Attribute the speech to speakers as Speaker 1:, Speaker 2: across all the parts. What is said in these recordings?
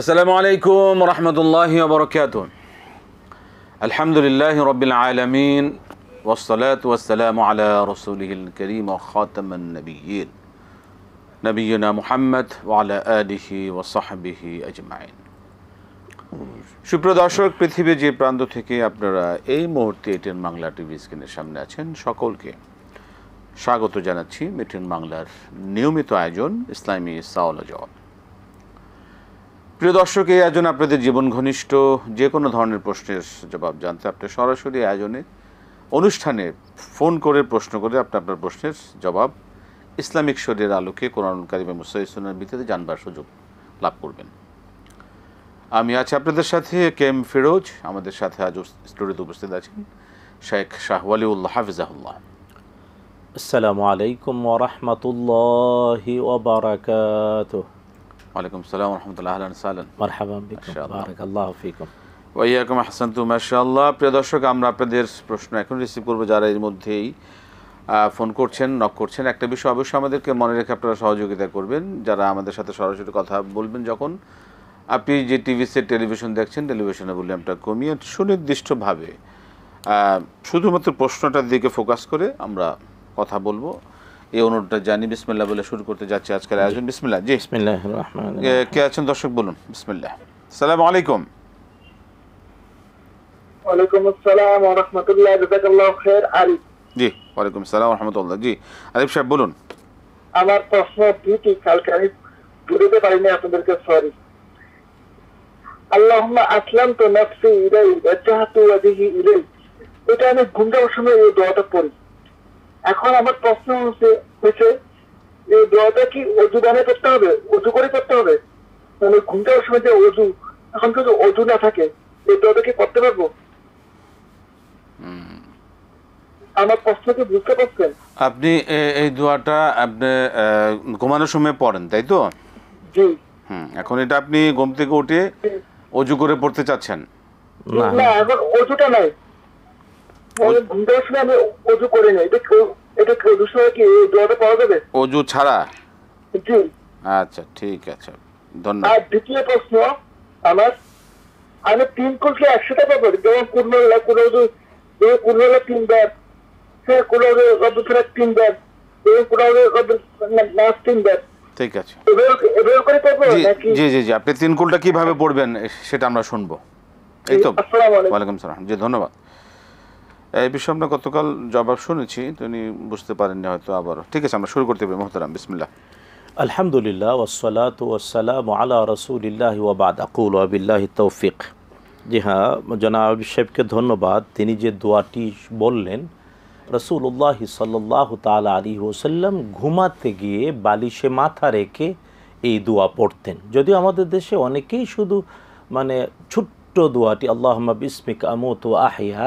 Speaker 1: السلام عليكم ورحمة الله وبركاته الحمد لله رب العالمين والصلاة والسلام على رسوله الكريم وخاتم النبيين نبينا محمد وعلى آله وصحبه أجمعين সুপ্রিয় দর্শক পৃথিবীর যে প্রান্ত থেকে আপনারা এই মুহূর্তে এটিএন বাংলা টিভি স্ক্রিনের সামনে আছেন সকলকে স্বাগত জানাচ্ছি মিটিন বাংলার নিয়মিত আয়োজন ইসলামী সাওলা জওয়াব প্রিয় দর্শক এই আয়োজনে আপনাদের জীবন ঘনিষ্ঠ যে কোনো ধরনের প্রশ্নের জবাব জানতে আপনি সরাসরি আয়োজনে অনুষ্ঠানে ফোন করে প্রশ্ন করে আপনি আপনার প্রশ্নের জবাব ইসলামিক শরীরের আলোকে কোরআনকারী এবং মুসাইসনের ভিত্তিতে জানবার সুযোগ লাভ করবেন আমি আছি আপনাদের সাথে কে এম ফিরোজ আমাদের সাথে আজ স্টুডিওতে উপস্থিত আছেন শেখ উল্লাহ হাফিজাহুল্লাহ আসসালামু আলাইকুম
Speaker 2: ওরহমতুল্লাহ ওয়ালাইকুম আসসালাম রহমতুল্লাহ আহলান সালান মারহাবান বারাকাল্লাহু ফিকুম
Speaker 1: ওয়াইয়াকুম আহসানতু মাশাআল্লাহ প্রিয় দর্শক আমরা আপনাদের প্রশ্ন এখন রিসিভ করবো যারা এর মধ্যেই ফোন করছেন নক করছেন একটা বিষয় অবশ্যই আমাদেরকে মনে রেখে আপনারা সহযোগিতা করবেন যারা আমাদের সাথে সরাসরি কথা বলবেন যখন আপনি যে টিভি সেট টেলিভিশন দেখছেন টেলিভিশনে ভলিউমটা কমিয়ে সুনির্দিষ্টভাবে শুধুমাত্র প্রশ্নটার দিকে ফোকাস করে আমরা কথা বলবো এই অনুরোধটা জানি বিসমিল্লা বলে শুরু করতে যাচ্ছি আজকের আয়োজন বিসমিল্লা জি কে আছেন দর্শক বলুন বিসমিল্লা সালাম আলাইকুম
Speaker 3: আমি বুঝতে আপনাদেরকে সরি এটা আমি সময় এই দোয়াটা পড়ি এখন আমার প্রশ্ন হচ্ছে এই দোয়াটা কি অজু দানে করতে হবে অজু করে করতে হবে মানে ঘুম যাওয়ার সময় যে অজু এখন কিন্তু অজু না থাকে এই দোয়াটা কি করতে পারবো আমার প্রশ্নকে বুঝতে পারছেন
Speaker 1: আপনি এই দোয়াটা আপনি ঘুমানোর সময় পড়েন তাই তো জি হুম এখন এটা আপনি ঘুম থেকে উঠে অজু করে পড়তে চাচ্ছেন না
Speaker 3: এখন অজুটা নাই মানে আমি অজু করে এটা এটা ছাড়া কি
Speaker 1: অজু ছাড়া জি আচ্ছা ঠিক আছে ধন্যবাদ আর
Speaker 3: দ্বিতীয় প্রশ্ন আমার আমি তিন কোটি একশো টাকা পাবো যেমন কুর্মল্লা কুরজু যেমন কুর্মল্লা তিনবার সে কুরজু রবুথরা তিনবার এবং কুরজু রবু নাচ তিনবার ঠিক আছে জি
Speaker 1: জি জি আপনি তিন কিভাবে পড়বেন সেটা আমরা শুনবো এই তো ওয়ালাইকুম সালাম জি ধন্যবাদ এই বিষয়ে আমরা গতকাল জবাব শুনেছি তিনি বুঝতে পারেননি হয়তো আবারও ঠিক আছে আমরা শুরু করতে
Speaker 2: পারি মোহতারাম বিসমিল্লা আলহামদুলিল্লাহ ওসলাত ওসালাম আলা রসুলিল্লাহ ওবাদ আকুল আবিল্লাহ তৌফিক জি হ্যাঁ জনাব সাহেবকে ধন্যবাদ তিনি যে দোয়াটি বললেন রসুল্লাহ সাল্লাহ তাল আলী ওসাল্লাম ঘুমাতে গিয়ে বালিশে মাথা রেখে এই দোয়া পড়তেন যদিও আমাদের দেশে অনেকেই শুধু মানে ছোট্ট দোয়াটি আল্লাহ বিসমিক আমত আহিয়া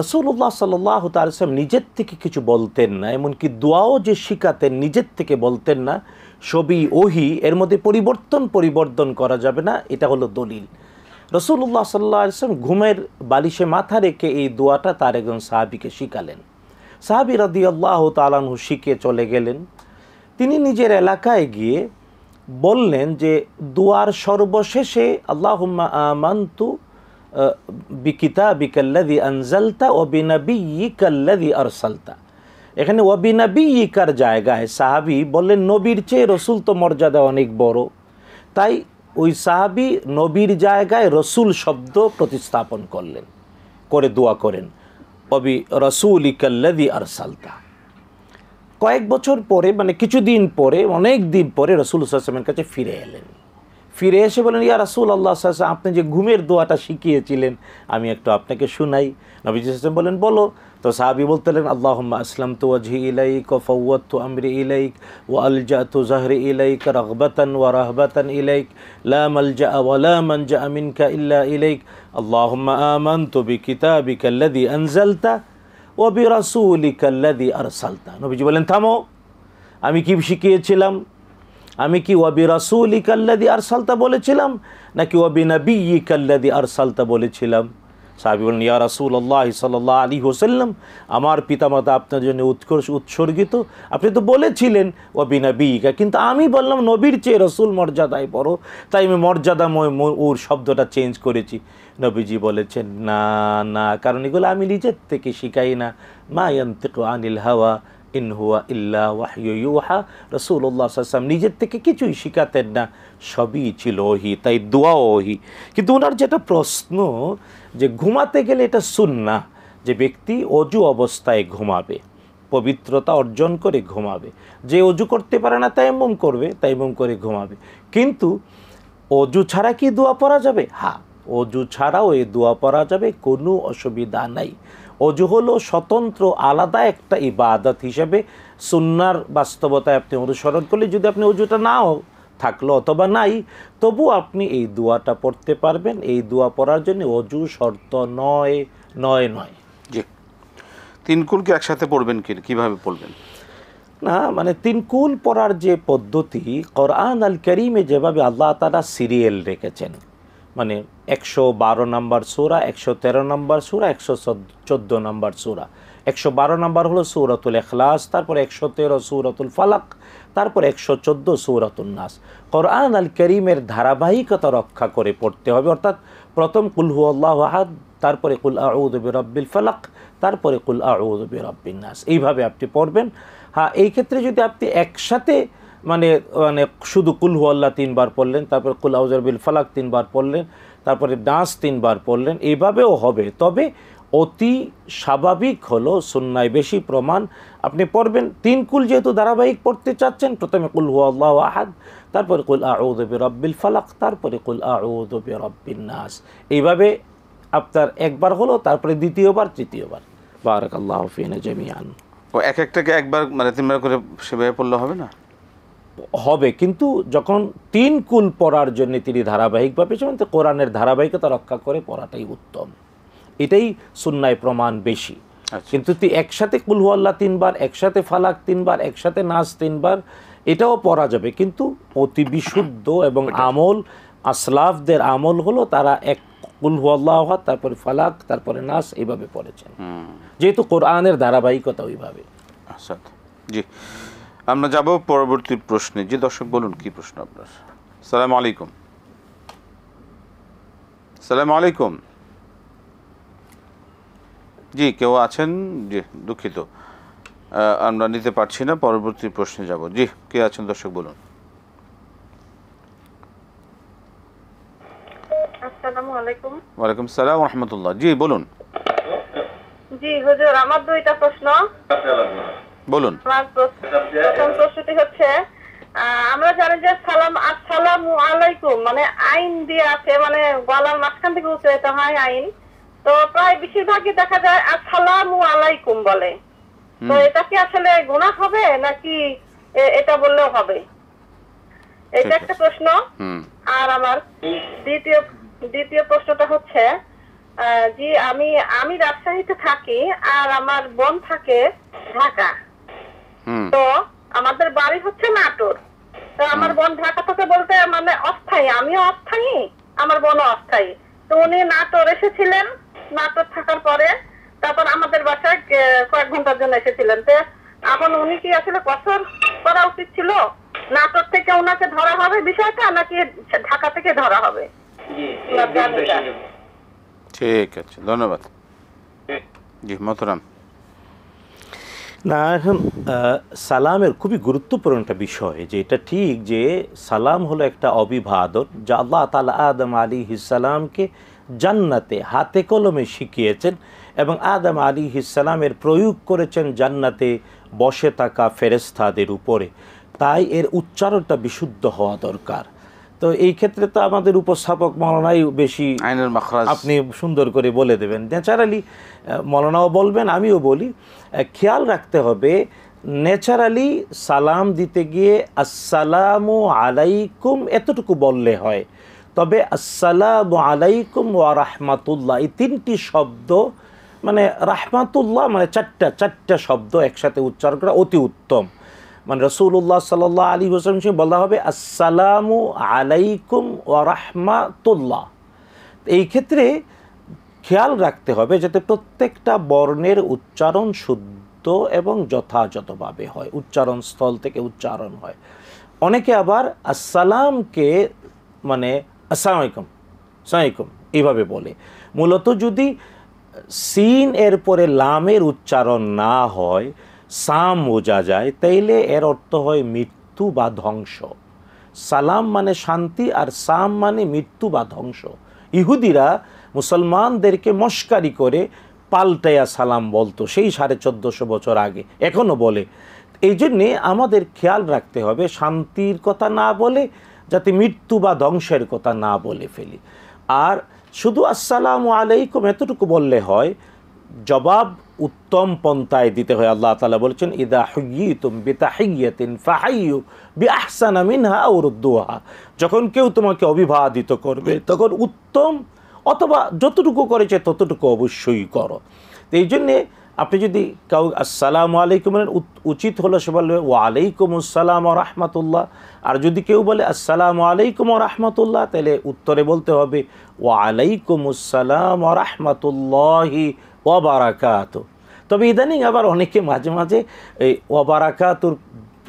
Speaker 2: রসুল্লাহ সাল্লাহ তালসাম নিজের থেকে কিছু বলতেন না এমনকি দোয়াও যে শিখাতেন নিজের থেকে বলতেন না সবই ওহি এর মধ্যে পরিবর্তন পরিবর্তন করা যাবে না এটা হলো দলিল রসুল্লাহ সাল্লাহ আসলাম ঘুমের বালিশে মাথা রেখে এই দোয়াটা তার একজন সাহাবিকে শিখালেন সাহাবি রদি আল্লাহ তালানহু শিখে চলে গেলেন তিনি নিজের এলাকায় গিয়ে বললেন যে দোয়ার সর্বশেষে আল্লাহ আমান্তু বিকিতা বিকাল্লাদি আনজালতা ও বিনাবি ইকাল্লাদি আরসালতা এখানে অবিনাবি ইকার জায়গায় সাহাবি বললেন নবীর চেয়ে রসুল তো মর্যাদা অনেক বড় তাই ওই সাহাবি নবীর জায়গায় রসুল শব্দ প্রতিস্থাপন করলেন করে দোয়া করেন অবি রসুল ইকাল্লাদি আরসালতা কয়েক বছর পরে মানে কিছুদিন পরে অনেক দিন পরে রসুল সাল্লামের কাছে ফিরে এলেন ফিরে এসে বলেন ইয়া রাসুল আল্লাহ আপনি যে ঘুমের দোয়াটা শিখিয়েছিলেন আমি একটু আপনাকে শুনাই নবীজি হাসান বলেন বলো তো সাহাবি বলতেলেন আল্লাহ আসলাম তো ওয়াজি ইলাইক ও তো আমরি ইলাইক ও আলজা তু জাহরি ইলাইক রহবতন ও রহবতন ইলাইক লা আলজা ওয়ালা আমিন আমিনকা ইল্লা ইলাইক আল্লাহুম্মা আমানতু বিকিতাবিকা আল্লাযী আনজালতা রাসুলি কাল্লাদি আর সালতা নবীজি বলেন থামো আমি কি শিখিয়েছিলাম আমি কি ওয়াবি রাসুল কাল্লাদি আর সালতা বলেছিলাম নাকি ওয়াবি নবী কাল্লাদি আর সালতা বলেছিলাম সাহাবি বলেন ইয়া রাসুল আল্লাহ সাল্লাহ আলী হোসাল্লাম আমার পিতামাতা আপনার জন্য উৎকর্ষ উৎসর্গিত আপনি তো বলেছিলেন ও বিনাবিকা কিন্তু আমি বললাম নবীর চেয়ে রসুল মর্যাদায় পড়ো তাই আমি মর্যাদাময় ওর শব্দটা চেঞ্জ করেছি নবীজি বলেছেন না না কারণ এগুলো আমি নিজের থেকে শিখাই না মা আনিল হাওয়া ইনহুয়া ইল্লা ওয়াহিউহা রসুল্লাহ সাল্লাম নিজের থেকে কিছুই শিখাতেন না সবই ছিল ওহি তাই দোয়া ওহি কিন্তু ওনার যেটা প্রশ্ন যে ঘুমাতে গেলে এটা শুন না যে ব্যক্তি অজু অবস্থায় ঘুমাবে পবিত্রতা অর্জন করে ঘুমাবে যে অজু করতে পারে না তাই এমম করবে তাই এমম করে ঘুমাবে কিন্তু অজু ছাড়া কি দোয়া পড়া যাবে হ্যাঁ অজু ছাড়াও এই দোয়া পড়া যাবে কোনো অসুবিধা নাই অজু হলো স্বতন্ত্র আলাদা একটা ইবাদত হিসাবে সুনার বাস্তবতায় আপনি অনুসরণ করলে যদি আপনি অজুটা নাও থাকলো অথবা নাই তবু আপনি এই দোয়াটা পড়তে পারবেন এই দোয়া পড়ার জন্য অজু শর্ত নয় নয় নয় জি তিন কুলকে একসাথে পড়বেন কি কীভাবে পড়বেন না মানে তিন কুল পড়ার যে পদ্ধতি কোরআন আল করিমে যেভাবে আল্লাহ তারা সিরিয়াল রেখেছেন মানে একশো বারো নম্বর সুরা একশো তেরো নম্বর সুরা একশো চোদ্দ নম্বর সুরা একশো বারো নম্বর হলো সৌরাতুল এখলাস তারপর একশো তেরো সৌরতুল ফালাক তারপর একশো চোদ্দো সৌরাতুল নাস কোরআন আল করিমের ধারাবাহিকতা রক্ষা করে পড়তে হবে অর্থাৎ প্রথম কুলহু আল্লাহ আহাদ তারপরে কুল আউদবি রব্বিল ফালাক তারপরে কুল আউদবি রব্বিন নাস এইভাবে আপনি পড়বেন হ্যাঁ এই ক্ষেত্রে যদি আপনি একসাথে মানে মানে শুধু কুলহু আল্লাহ তিনবার পড়লেন তারপর কুল আউজার বিল ফালাক তিনবার পড়লেন তারপরে ডান্স তিনবার পড়লেন এইভাবেও হবে তবে অতি স্বাভাবিক হলো সুন্নায় বেশি প্রমাণ আপনি পড়বেন তিন কুল যেহেতু ধারাবাহিক পড়তে চাচ্ছেন প্রথমে কুল হু আল্লাহ আহাদ তারপরে কুল আউদবি রব্বিল ফালাক তারপরে কুল আউদবি রব্বিল নাস এইভাবে আপনার একবার হলো তারপরে দ্বিতীয়বার তৃতীয়বার বারাক আল্লাহ ফিনা জামিয়ান ও এক একটাকে একবার
Speaker 1: মানে তিনবার করে সেভাবে পড়লে হবে না
Speaker 2: হবে কিন্তু যখন তিন কুল পড়ার জন্য তিনি ধারাবাহিকভাবে সেখান কোরআনের ধারাবাহিকতা রক্ষা করে পড়াটাই উত্তম এটাই সুন্নায় প্রমাণ বেশি আচ্ছা। কিন্তু তুই একসাথে কুলহুয়াল্লা তিনবার একসাথে ফালাক তিনবার একসাথে নাচ তিনবার এটাও পড়া যাবে কিন্তু অতি বিশুদ্ধ এবং আমল আসলাফদের আমল হলো তারা এক কুলহুয়াল্লাহ তারপরে ফালাক তারপরে নাচ এইভাবে পড়েছেন যেহেতু কোরআনের ধারাবাহিকতা ওইভাবে
Speaker 1: আচ্ছা। জি আমরা যাব পরবর্তী প্রশ্নে যে দর্শক বলুন কি প্রশ্ন আপনার সালাম আলাইকুম সালাম আলাইকুম জি কেউ আছেন জি দুঃখিত আমরা নিতে পারছি না পরবর্তী প্রশ্নে যাব জি কে আছেন দর্শক বলুন ওয়ালাইকুম সালাম রহমতুল্লাহ জি বলুন
Speaker 4: জি হুজুর আমার দুইটা প্রশ্ন
Speaker 2: আচ্ছা,
Speaker 1: বলুন
Speaker 4: প্রথম হচ্ছে আমরা জানি যে সালাম আসসালামু আলাইকুম মানে আইন দিয়ে আছে মানে গলার মাঝখান থেকে উচ্চারিত হয় আইন তো প্রায় বেশিরভাগই দেখা যায় আসসালামু আলাইকুম বলে তো এটা কি আসলে হবে নাকি এটা বললেও হবে এটা একটা প্রশ্ন আর আমার দ্বিতীয় দ্বিতীয় প্রশ্নটা হচ্ছে জি আমি আমি রাজশাহীতে থাকি আর আমার বোন থাকে ঢাকা তো আমাদের বাড়ি হচ্ছে নাটোর তো আমার বোন ঢাকা থেকে বলতে মানে অস্থায়ী আমিও অস্থায়ী আমার বোনও অস্থায়ী তো উনি নাটোর এসেছিলেন নাটোর থাকার পরে তারপর আমাদের বাসায় কয়েক ঘন্টার জন্য এসেছিলেন তো এখন উনি কি আসলে কসর করা উচিত ছিল নাটোর থেকে ওনাকে ধরা হবে বিষয়টা নাকি ঢাকা থেকে ধরা হবে
Speaker 2: ঠিক আছে ধন্যবাদ জি মথুরাম না এখন সালামের খুবই গুরুত্বপূর্ণ একটা বিষয় যে এটা ঠিক যে সালাম হলো একটা অভিবাদন যা আল্লাহ তালা আদম আলী হিসালামকে জান্নাতে হাতে কলমে শিখিয়েছেন এবং আদম আলী হিসালামের প্রয়োগ করেছেন জান্নাতে বসে থাকা ফেরেস্তাদের উপরে তাই এর উচ্চারণটা বিশুদ্ধ হওয়া দরকার তো এই ক্ষেত্রে তো আমাদের উপস্থাপক মলনাই বেশি আইনের মাখরাজ আপনি সুন্দর করে বলে দেবেন ন্যাচারালি মলনাও বলবেন আমিও বলি খেয়াল রাখতে হবে ন্যাচারালি সালাম দিতে গিয়ে আসসালামু আলাইকুম এতটুকু বললে হয় তবে আসসালাম আলাইকুম ও রাহমাতুল্লাহ এই তিনটি শব্দ মানে রাহমাতুল্লাহ মানে চারটা চারটা শব্দ একসাথে উচ্চারণ করা অতি উত্তম মানে রসুল্লাহ সাল আলী হোসেন সঙ্গে বলা হবে আসসালামু আলাইকুম রাহমাতুল্লাহ এই ক্ষেত্রে খেয়াল রাখতে হবে যাতে প্রত্যেকটা বর্ণের উচ্চারণ শুদ্ধ এবং যথাযথভাবে হয় উচ্চারণ স্থল থেকে উচ্চারণ হয় অনেকে আবার আসসালামকে মানে আসসালামাইকুম আলাইকুম এইভাবে বলে মূলত যদি সিন এর পরে লামের উচ্চারণ না হয় সাম বোঝা যায় তাইলে এর অর্থ হয় মৃত্যু বা ধ্বংস সালাম মানে শান্তি আর সাম মানে মৃত্যু বা ধ্বংস ইহুদিরা মুসলমানদেরকে মস্কারি করে পাল্টায়া সালাম বলতো সেই সাড়ে চোদ্দশো বছর আগে এখনও বলে এই জন্যে আমাদের খেয়াল রাখতে হবে শান্তির কথা না বলে যাতে মৃত্যু বা ধ্বংসের কথা না বলে ফেলি আর শুধু আসসালাম আলাইকুম এতটুকু বললে হয় জবাব উত্তম পন্থায় দিতে হয় আল্লাহ তালা বলেছেন ইদা হুই তুম বি আহসানা মিনহা যখন কেউ তোমাকে অভিবাদিত করবে তখন উত্তম অথবা যতটুকু করেছে ততটুকু অবশ্যই করো তো এই জন্যে আপনি যদি কাউ আসসালামু আলাইকুম বলেন উচিত হলো সে বলবে আলাইকুম আসসালাম রাহমাতুল্লাহ আর যদি কেউ বলে আসসালামু আলাইকুম রাহমাতুল্লাহ তাহলে উত্তরে বলতে হবে আলাইকুম আসসালাম রাহমাতুল্লাহি ওবারাকাত তবে ইদানিং আবার অনেকে মাঝে মাঝে এই ওবারাকাতুর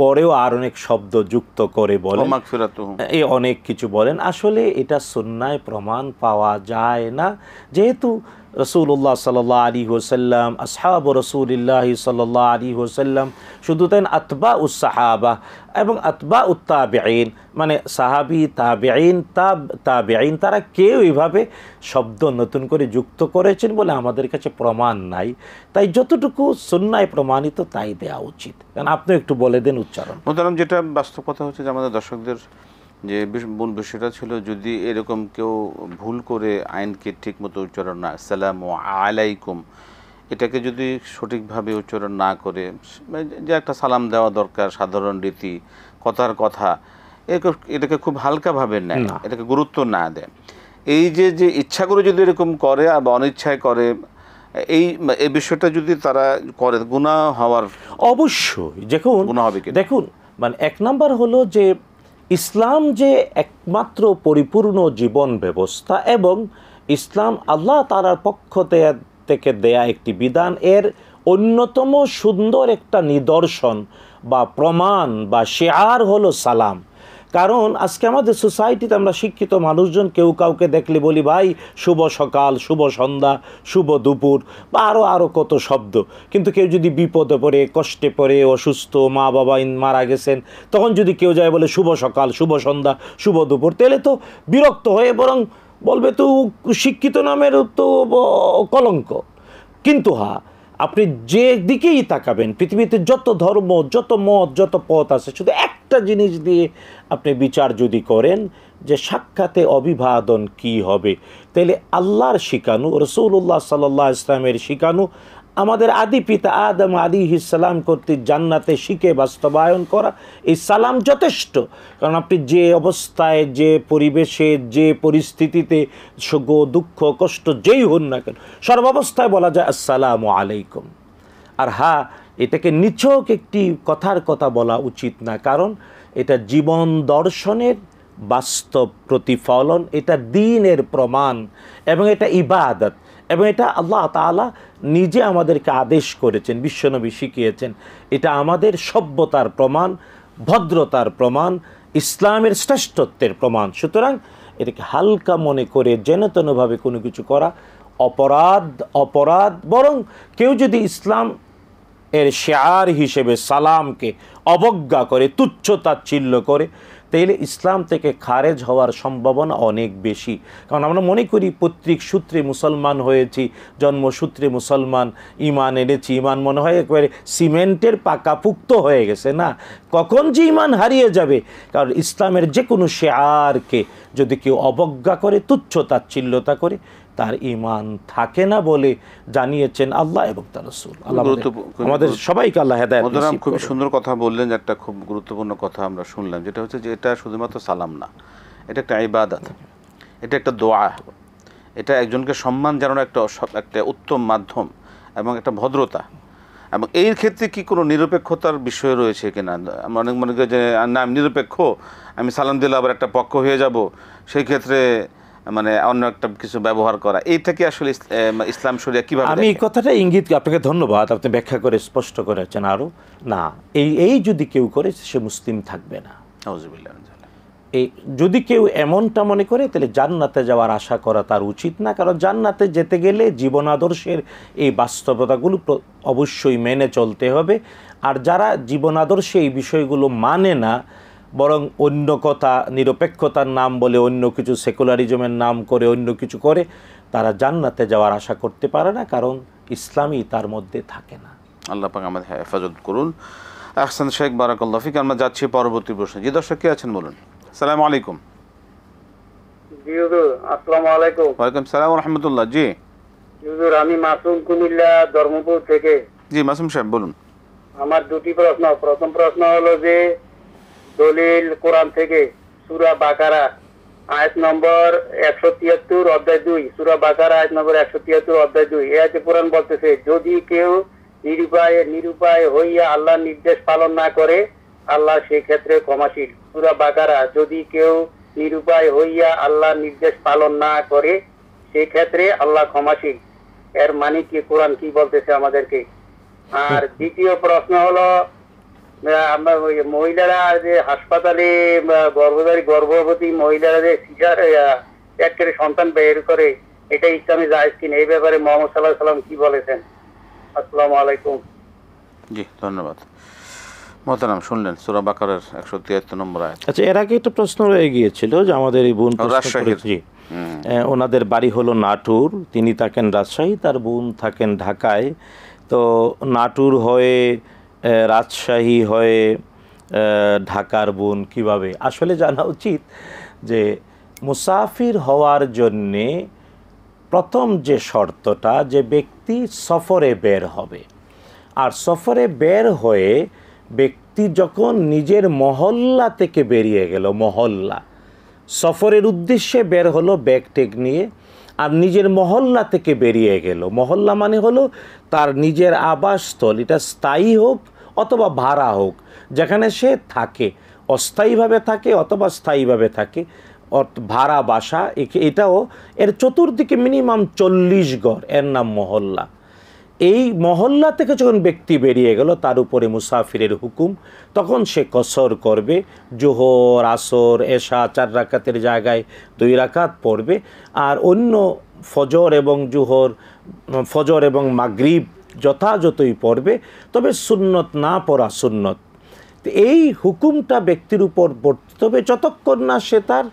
Speaker 2: পরেও আর অনেক শব্দ যুক্ত করে বলে এই অনেক কিছু বলেন আসলে এটা সন্ন্যায় প্রমাণ পাওয়া যায় না যেহেতু রসুল্লাহ সাল্লাহ আলী হোসাল্লাম আসহাব রসুলিল্লাহ সাল্লাহ আলী হোসাল্লাম শুধু তাই আতবা উসাহাবা এবং আতবা উত্তাবেইন মানে সাহাবি তাবেইন তাব তাবেইন তারা কেউ এভাবে শব্দ নতুন করে যুক্ত করেছেন বলে আমাদের কাছে প্রমাণ নাই তাই যতটুকু সন্ন্যায় প্রমাণিত তাই দেওয়া উচিত কারণ আপনি একটু বলে দেন উচ্চারণ যেটা বাস্তব কথা
Speaker 1: হচ্ছে যে আমাদের দর্শকদের যে মূল বিষয়টা ছিল যদি এরকম কেউ ভুল করে আইনকে ঠিকমতো উচ্চারণ না সালাম ও আলাইকুম এটাকে যদি সঠিকভাবে উচ্চারণ না করে মানে যে একটা সালাম দেওয়া দরকার সাধারণ রীতি কথার কথা এটাকে খুব হালকাভাবে নেয় এটাকে গুরুত্ব না দেয় এই যে যে ইচ্ছা করে যদি এরকম করে বা অনিচ্ছায় করে এই এই বিষয়টা যদি তারা
Speaker 2: করে গুণা হওয়ার অবশ্যই দেখুন গুণা হবে কি দেখুন মানে এক নাম্বার হলো যে ইসলাম যে একমাত্র পরিপূর্ণ জীবন ব্যবস্থা এবং ইসলাম আল্লাহ তালার পক্ষ থেকে দেয়া একটি বিধান এর অন্যতম সুন্দর একটা নিদর্শন বা প্রমাণ বা শেয়ার হলো সালাম কারণ আজকে আমাদের সোসাইটিতে আমরা শিক্ষিত মানুষজন কেউ কাউকে দেখলে বলি ভাই শুভ সকাল শুভ সন্ধ্যা শুভ দুপুর বা আরও আরও কত শব্দ কিন্তু কেউ যদি বিপদে পড়ে কষ্টে পড়ে অসুস্থ মা বাবা মারা গেছেন তখন যদি কেউ যায় বলে শুভ সকাল শুভ সন্ধ্যা শুভ দুপুর তাহলে তো বিরক্ত হয়ে বরং বলবে তো শিক্ষিত নামের তো কলঙ্ক কিন্তু হা আপনি যে দিকেই তাকাবেন পৃথিবীতে যত ধর্ম যত মত যত পথ আছে শুধু এক একটা জিনিস দিয়ে আপনি বিচার যদি করেন যে সাক্ষাতে অভিবাদন কি হবে তাহলে আল্লাহর শিকানু রসৌল্লাহ সাল্লাহ ইসলামের শিকানু আমাদের আদি পিতা আদম আদি ইসালাম কর্তৃক জান্নাতে শিখে বাস্তবায়ন করা এই সালাম যথেষ্ট কারণ আপনি যে অবস্থায় যে পরিবেশে যে পরিস্থিতিতে সুখ দুঃখ কষ্ট যেই হন না কেন সর্বাবস্থায় বলা যায় আসসালামু আলাইকুম আর হা এটাকে নিছক একটি কথার কথা বলা উচিত না কারণ এটা জীবন দর্শনের বাস্তব প্রতিফলন এটা দিনের প্রমাণ এবং এটা ইবাদত এবং এটা আল্লাহ তালা নিজে আমাদেরকে আদেশ করেছেন বিশ্বনবী শিখিয়েছেন এটা আমাদের সভ্যতার প্রমাণ ভদ্রতার প্রমাণ ইসলামের শ্রেষ্ঠত্বের প্রমাণ সুতরাং এটাকে হালকা মনে করে যেনতনভাবে কোনো কিছু করা অপরাধ অপরাধ বরং কেউ যদি ইসলাম এর শেয়ার হিসেবে সালামকে অবজ্ঞা করে তুচ্ছ তাচ্ছিল্য করে তাইলে ইসলাম থেকে খারেজ হওয়ার সম্ভাবনা অনেক বেশি কারণ আমরা মনে করি পৈতৃক সূত্রে মুসলমান হয়েছি জন্মসূত্রে মুসলমান ইমান এনেছি ইমান মনে হয় একবারে সিমেন্টের পাকাপুক্ত হয়ে গেছে না কখন যে ইমান হারিয়ে যাবে কারণ ইসলামের যে কোনো শেয়ারকে যদি কেউ অবজ্ঞা করে তুচ্ছ তাচ্ছিল্যতা করে তার ইমান থাকে না বলে জানিয়েছেন আল্লাহ এবং তার রসুল আল্লাহ আমাদের সবাইকে আল্লাহ হেদায়ত খুবই সুন্দর
Speaker 1: কথা বললেন একটা খুব গুরুত্বপূর্ণ কথা আমরা শুনলাম যেটা হচ্ছে যে এটা শুধুমাত্র সালাম না এটা একটা ইবাদত এটা একটা দোয়া এটা একজনকে সম্মান জানানোর একটা একটা উত্তম মাধ্যম এবং একটা ভদ্রতা এবং এর ক্ষেত্রে কি কোনো নিরপেক্ষতার বিষয় রয়েছে কিনা অনেক মনে করি যে না আমি নিরপেক্ষ আমি সালাম দিলে আবার একটা পক্ষ হয়ে যাব সেই ক্ষেত্রে মানে অন্য একটা কিছু ব্যবহার করা এই থেকে আসলে ইসলাম শরিয়া কীভাবে আমি এই কথাটা
Speaker 2: ইঙ্গিত আপনাকে ধন্যবাদ আপনি ব্যাখ্যা করে স্পষ্ট করেছেন আরও না এই এই যদি কেউ করে সে মুসলিম থাকবে না এই যদি কেউ এমনটা মনে করে তাহলে জান্নাতে যাওয়ার আশা করা তার উচিত না কারণ জান্নাতে যেতে গেলে জীবন আদর্শের এই বাস্তবতাগুলো অবশ্যই মেনে চলতে হবে আর যারা জীবন আদর্শে এই বিষয়গুলো মানে না বরং অন্য কথা নিরপেক্ষতার নাম বলে অন্য কিছু সেকুলারিজমের নাম করে অন্য কিছু করে তারা জান্নাতে যাওয়ার আশা করতে পারে না কারণ ইসলামই তার মধ্যে থাকে না
Speaker 1: আল্লাহ পাক আমাদের হেফাজত করুন আহসান শেখ বারাকাল্লাহ ফিক আমরা যাচ্ছি পরবর্তী প্রশ্নে যে দর্শক কে আছেন বলুন সালাম আলাইকুম
Speaker 5: ওয়ালাইকুম
Speaker 1: সালাম রহমতুল্লাহ জি
Speaker 5: আমি মাসুম কুমিল্লা ধর্মপুর থেকে
Speaker 1: জি মাসুম সাহেব বলুন
Speaker 5: আমার দুটি প্রশ্ন প্রথম প্রশ্ন হলো যে দলিল কোরআন থেকে সুরা বাকারা আয়াত নম্বর একশো তিয়াত্তর অধ্যায় দুই সুরা বাকার আয়াত নম্বর একশো তিয়াত্তর অধ্যায় দুই এ কোরআন বলতেছে যদি কেউ নিরুপায় নিরুপায় হইয়া আল্লাহ নির্দেশ পালন না করে আল্লাহ সেক্ষেত্রে ক্ষমাশীল সুরা বাকারা যদি কেউ নিরুপায় হইয়া আল্লাহ নির্দেশ পালন না করে সেই ক্ষেত্রে আল্লাহ ক্ষমাশীল এর মানে কি কোরআন কি বলতেছে আমাদেরকে আর দ্বিতীয় প্রশ্ন হলো মহিলারা যে হাসপাতালে গর্ভধারী গর্ভবতী মহিলারা যে সিজার এক করে সন্তান বের করে এটা ইসলামে জায়েজ কিনা এই ব্যাপারে মোহাম্মদ সাল্লাহ সাল্লাম কি বলেছেন আসসালামু আলাইকুম
Speaker 1: জি ধন্যবাদ মোহতারাম শুনলেন সুরা বাকারের একশো তিয়াত্তর নম্বর আয়াত
Speaker 2: আচ্ছা এর আগে একটা প্রশ্ন রয়ে গিয়েছিল যে আমাদের এই বোন জি ওনাদের বাড়ি হলো নাটুর তিনি থাকেন রাজশাহী তার বোন থাকেন ঢাকায় তো নাটুর হয়ে রাজশাহী হয়ে ঢাকার বোন কিভাবে আসলে জানা উচিত যে মুসাফির হওয়ার জন্যে প্রথম যে শর্তটা যে ব্যক্তি সফরে বের হবে আর সফরে বের হয়ে ব্যক্তি যখন নিজের মহল্লা থেকে বেরিয়ে গেল মহল্লা সফরের উদ্দেশ্যে বের হলো ব্যাগ টেক নিয়ে আর নিজের মহল্লা থেকে বেরিয়ে গেল মহল্লা মানে হলো তার নিজের আবাসস্থল এটা স্থায়ী হোক অথবা ভাড়া হোক যেখানে সে থাকে অস্থায়ীভাবে থাকে অথবা স্থায়ীভাবে থাকে ভাড়া বাসা এটাও এর চতুর্দিকে মিনিমাম চল্লিশ গড় এর নাম মহল্লা এই মহল্লা থেকে যখন ব্যক্তি বেরিয়ে গেল তার উপরে মুসাফিরের হুকুম তখন সে কসর করবে জোহর আসর এশা চার রাকাতের জায়গায় দুই রাকাত পড়বে আর অন্য ফজর এবং জুহর ফজর এবং মাগরিব যথাযথই পড়বে তবে সুন্নত না পড়া সুন্নত এই হুকুমটা ব্যক্তির উপর পড়তে তবে যতক্ষণ না সে তার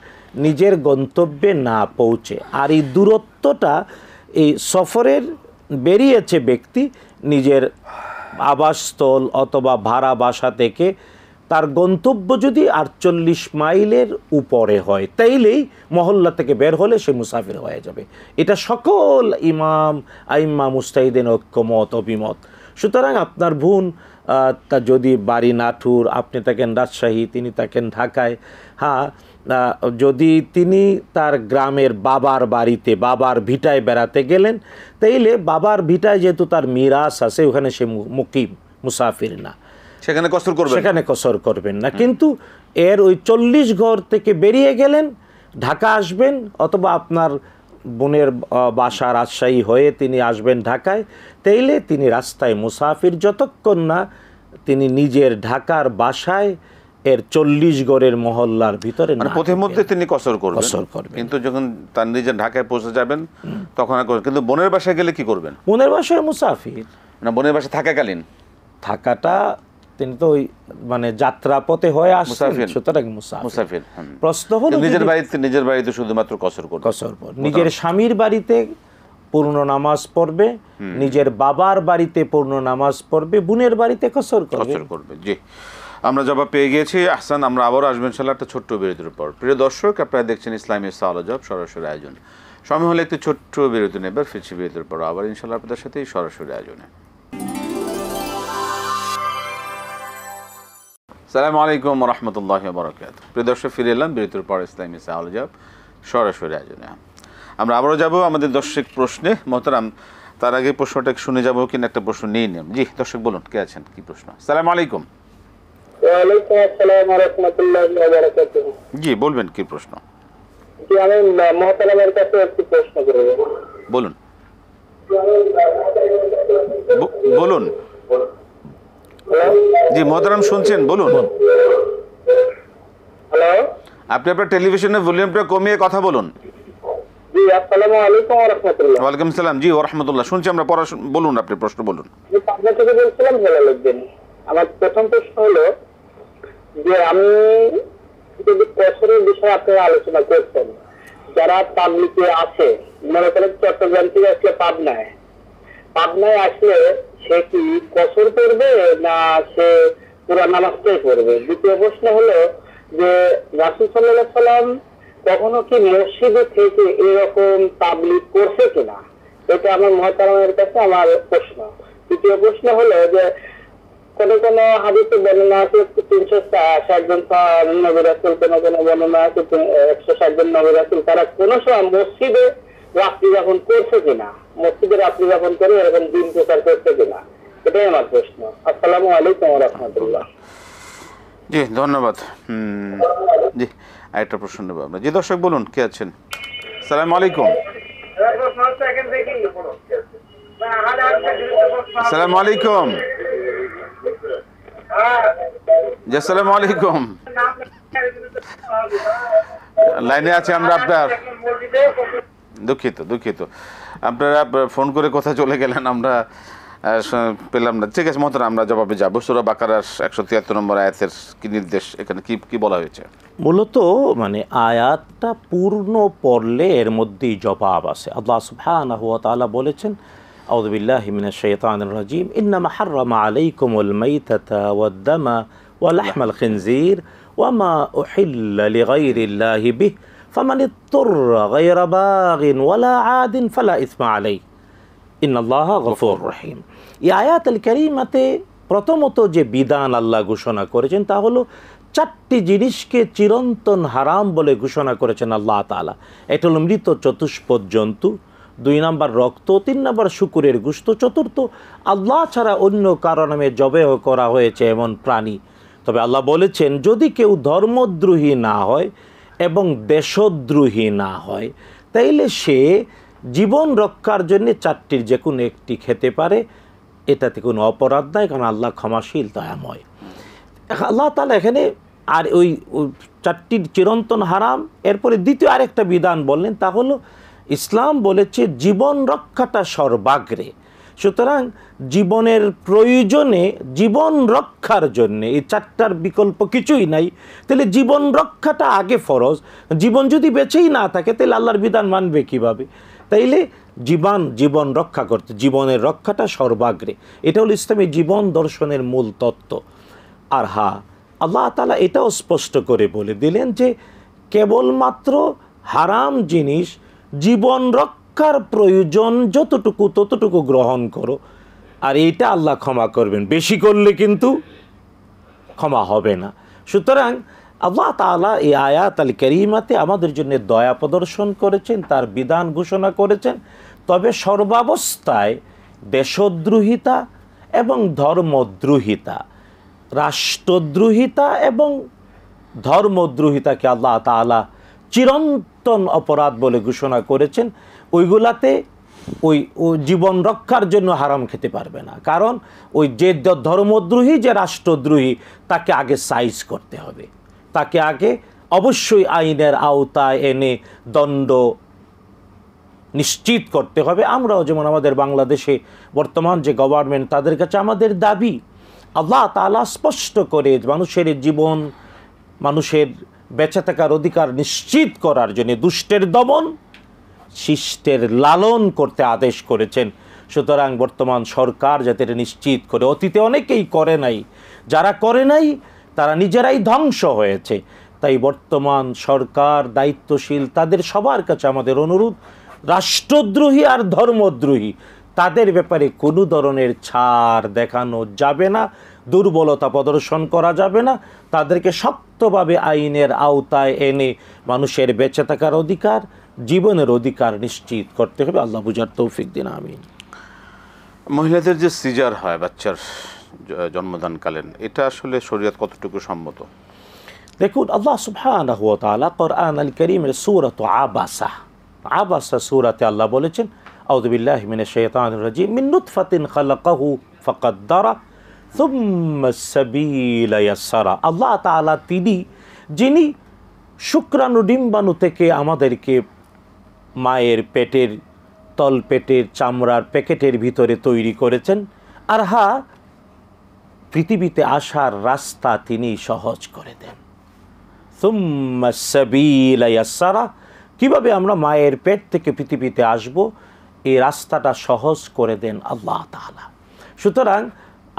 Speaker 2: নিজের গন্তব্যে না পৌঁছে আর এই দূরত্বটা এই সফরের বেরিয়েছে ব্যক্তি নিজের আবাসস্থল অথবা ভাড়া বাসা থেকে তার গন্তব্য যদি আটচল্লিশ মাইলের উপরে হয় তাইলেই মহল্লা থেকে বের হলে সে মুসাফির হয়ে যাবে এটা সকল ইমাম আইম্মা মুস্তাহিদিন ঐক্যমত অভিমত সুতরাং আপনার বোন তা যদি বাড়ি নাঠুর আপনি থাকেন রাজশাহী তিনি থাকেন ঢাকায় হ্যাঁ যদি তিনি তার গ্রামের বাবার বাড়িতে বাবার ভিটায় বেড়াতে গেলেন তাইলে বাবার ভিটায় যেহেতু তার মিরাস আছে ওখানে সে মুকিম মুসাফির না সেখানে কসর করবেন সেখানে কসর করবেন না কিন্তু এর ওই চল্লিশ ঘর থেকে বেরিয়ে গেলেন ঢাকা আসবেন অথবা আপনার বোনের বাসা রাজশাহী হয়ে তিনি আসবেন ঢাকায় তাইলে তিনি রাস্তায় মুসাফির যতক্ষণ না তিনি নিজের ঢাকার বাসায় এর চল্লিশ গড়ের মহল্লার ভিতরে মানে মধ্যে তিনি কসর করবেন কসর
Speaker 1: করবেন কিন্তু যখন তার নিজে ঢাকায় পৌঁছে যাবেন
Speaker 2: তখন আর কিন্তু বোনের বাসায় গেলে কি করবেন বোনের বাসায় মুসাফির না বোনের বাসায় থাকাকালীন থাকাটা তিনি তো ওই মানে যাত্রা পথে হয়ে আসছেন সুতরাং মুসাফির প্রশ্ন হলো নিজের
Speaker 1: বাড়িতে নিজের বাড়িতে শুধুমাত্র কসর করবে কসর নিজের
Speaker 2: স্বামীর বাড়িতে পূর্ণ নামাজ পড়বে নিজের বাবার বাড়িতে পূর্ণ নামাজ পড়বে বোনের বাড়িতে কসর করবে কসর
Speaker 1: করবে জি আমরা জবাব পেয়ে গিয়েছি আহসান আমরা আবারও আসবেন ইনশাল্লাহ একটা ছোট্ট বিরতির পর প্রিয় দর্শক আপনারা দেখছেন ইসলামী সালজব সরাসরি আয়োজন সময় হলে একটি ছোট্ট বিরতি নেবার ফিরছি বিরতির পর আবার ইনশাল্লাহ আপনাদের সাথেই সরাসরি আয়োজনে সালামু আলাইকুম রহমতুল্লাহ বরকাত প্রিয় দর্শক ফিরে এলাম বিরতির পর ইসলামী জব সরাসরি আয়োজনে আমরা আবারও যাব আমাদের দর্শক প্রশ্নে মোহতারাম তার আগে প্রশ্নটা শুনে যাবো কিনা একটা প্রশ্ন নিয়ে নিলাম জি দর্শক বলুন কে আছেন কি প্রশ্ন সালাম আলাইকুম
Speaker 5: ওয়ালাইকুম আসসালাম
Speaker 1: জি বলবেন কি প্রশ্ন
Speaker 5: জি আমি কাছে একটি প্রশ্ন করব
Speaker 1: বলুন বলুন
Speaker 3: জি শুনছেন
Speaker 1: বলুন হ্যালো আপনি আপনার টেলিভিশনের ভলিউমটা কমিয়ে কথা বলুন ওয়ালাইকুম সালাম জি রহমতুল্লাহ শুনছি আমরা পড়া বলুন আপনি প্রশ্ন বলুন
Speaker 5: পাবনা থেকে আমার প্রথম প্রশ্ন হলো যে আমি যদি কসরের বিষয়ে আপনারা আলোচনা করতেন যারা পাবলিকে আছে মনে করেন চট্টগ্রাম থেকে আসলে পাবনায় পাবনায় আসলে সে কি কসর করবে না সে পুরা নামাজটাই করবে দ্বিতীয় প্রশ্ন হলো যে রাসুল সাল্লাহ সাল্লাম কখনো কি মসজিদে থেকে এরকম পাবলিক করছে কিনা এটা আমার মহাতারণের কাছে আমার প্রশ্ন তৃতীয় প্রশ্ন হলো যে কোনো কোনো হাদিসের বর্ণনা আছে তিনশো ষাট জন নবী রাসুল কোনো কোনো বর্ণনা আছে একশো ষাট জন নবী রাসুল তারা কোনো সময় মসজিদে রাত্রি যখন করছে কিনা মসজিদে রাত্রি যখন করে এরকম দিন প্রচার করছে কিনা এটাই আমার প্রশ্ন আসসালামু আলাইকুম রহমতুল্লাহ
Speaker 1: জি ধন্যবাদ জি আরেকটা প্রশ্ন নেবো আমরা জি দর্শক বলুন কে আছেন সালাম আলাইকুম
Speaker 3: সালাম আলাইকুম
Speaker 1: আসসালামু আলাইকুম
Speaker 3: লাইনে আছে আমরা আপনার
Speaker 1: দুঃখিত দুঃখিত আপনারা ফোন করে কোথায় চলে গেলেন আমরা পেলাম না ঠিক আছে মহতরা আমরা জবাবে যাবো সুরা বাকারার একশো তিয়াত্তর নম্বর আয়াতের কি নির্দেশ এখানে কি কি বলা হয়েছে
Speaker 2: মূলত মানে আয়াতটা পূর্ণ পড়লে এর মধ্যেই জবাব আছে আল্লাহ সুবহানাহু ওয়া বলেছেন আউযু বিল্লাহি মিনাশ শাইতানির রাজিম ইন্নামা হাররামা আলাইকুমুল মাইতাতা ওয়াদ দামা ولحم الخنزير وما أحل لغير الله به فمن اضطر غير باغ ولا عاد فلا إثم عليه ইন আল্লাহ غفور رحيم এই আয়াত আল করিমাতে প্রথমত যে বিধান আল্লাহ ঘোষণা করেছেন তা হলো চারটি জিনিসকে চিরন্তন হারাম বলে ঘোষণা করেছেন আল্লাহ তালা এটা হলো মৃত চতুষ্পদ জন্তু দুই নম্বর রক্ত তিন নম্বর শুকুরের গুস্ত চতুর্থ আল্লাহ ছাড়া অন্য কারণে জবেহ করা হয়েছে এমন প্রাণী তবে আল্লাহ বলেছেন যদি কেউ ধর্মদ্রোহী না হয় এবং দেশদ্রোহী না হয় তাইলে সে জীবন রক্ষার জন্য চারটির যে কোনো একটি খেতে পারে এটাতে কোনো অপরাধ নাই কারণ আল্লাহ ক্ষমাশীল দয়াময় আল্লাহ তালা এখানে আর ওই চারটির চিরন্তন হারাম এরপরে দ্বিতীয় আরেকটা বিধান বললেন তা হলো ইসলাম বলেছে জীবন রক্ষাটা সর্বাগ্রে সুতরাং জীবনের প্রয়োজনে জীবন রক্ষার জন্যে এই চারটার বিকল্প কিছুই নাই তাহলে জীবন রক্ষাটা আগে ফরজ জীবন যদি বেছেই না থাকে তাহলে আল্লাহর বিধান মানবে কীভাবে তাইলে জীবন জীবন রক্ষা করতে জীবনের রক্ষাটা সর্বাগ্রে এটা হলো ইসলামী জীবন দর্শনের মূল তত্ত্ব আর হা আল্লাহ তালা এটাও স্পষ্ট করে বলে দিলেন যে কেবলমাত্র হারাম জিনিস জীবন রক্ষা শিক্ষার প্রয়োজন যতটুকু ততটুকু গ্রহণ করো আর এইটা আল্লাহ ক্ষমা করবেন বেশি করলে কিন্তু ক্ষমা হবে না সুতরাং আল্লাহ তালা এই আয়াত আল করিমাতে আমাদের জন্য দয়া প্রদর্শন করেছেন তার বিধান ঘোষণা করেছেন তবে সর্বাবস্থায় দেশদ্রোহিতা এবং ধর্মদ্রোহিতা রাষ্ট্রদ্রোহিতা এবং ধর্মদ্রোহিতাকে আল্লাহ তালা চিরন্তন অপরাধ বলে ঘোষণা করেছেন ওইগুলাতে ওই ও জীবন রক্ষার জন্য হারাম খেতে পারবে না কারণ ওই যে ধর্মদ্রোহী যে রাষ্ট্রদ্রোহী তাকে আগে সাইজ করতে হবে তাকে আগে অবশ্যই আইনের আওতায় এনে দণ্ড নিশ্চিত করতে হবে আমরাও যেমন আমাদের বাংলাদেশে বর্তমান যে গভর্নমেন্ট তাদের কাছে আমাদের দাবি আল্লাহ তালা স্পষ্ট করে মানুষের জীবন মানুষের বেঁচে থাকার অধিকার নিশ্চিত করার জন্য দুষ্টের দমন শিষ্টের লালন করতে আদেশ করেছেন সুতরাং বর্তমান সরকার যাতে এটা নিশ্চিত করে অতীতে অনেকেই করে নাই যারা করে নাই তারা নিজেরাই ধ্বংস হয়েছে তাই বর্তমান সরকার দায়িত্বশীল তাদের সবার কাছে আমাদের অনুরোধ রাষ্ট্রদ্রোহী আর ধর্মদ্রোহী তাদের ব্যাপারে কোনো ধরনের ছাড় দেখানো যাবে না দুর্বলতা প্রদর্শন করা যাবে না তাদেরকে শক্তভাবে আইনের আওতায় এনে মানুষের বেঁচে থাকার অধিকার জীবনের অধিকার নিশ্চিত করতে হবে আল্লাহ বুঝার তৌফিক দিন আমি
Speaker 1: মহিলাদের যে সিজার হয় বাচ্চার
Speaker 2: জন্মদানকালীন এটা আসলে শরীয়ত কতটুকু সম্মত দেখুন আল্লাহ সুবহান কোরআন আল করিমের সুরত আবাসা আবাসা সুরাতে আল্লাহ বলেছেন আউদুবিল্লাহ মিনে শেতান রাজিম মিন্নুত ফাতিন খালাকাহু ফকদ্দারা সারা আল্লাহ তাআলা তিনি যিনি শুক্রাণু ডিম্বাণু থেকে আমাদেরকে মায়ের পেটের তলপেটের চামড়ার প্যাকেটের ভিতরে তৈরি করেছেন আর হা পৃথিবীতে আসার রাস্তা তিনি সহজ করে দেন সারা কিভাবে আমরা মায়ের পেট থেকে পৃথিবীতে আসব এই রাস্তাটা সহজ করে দেন আল্লাহ তালা সুতরাং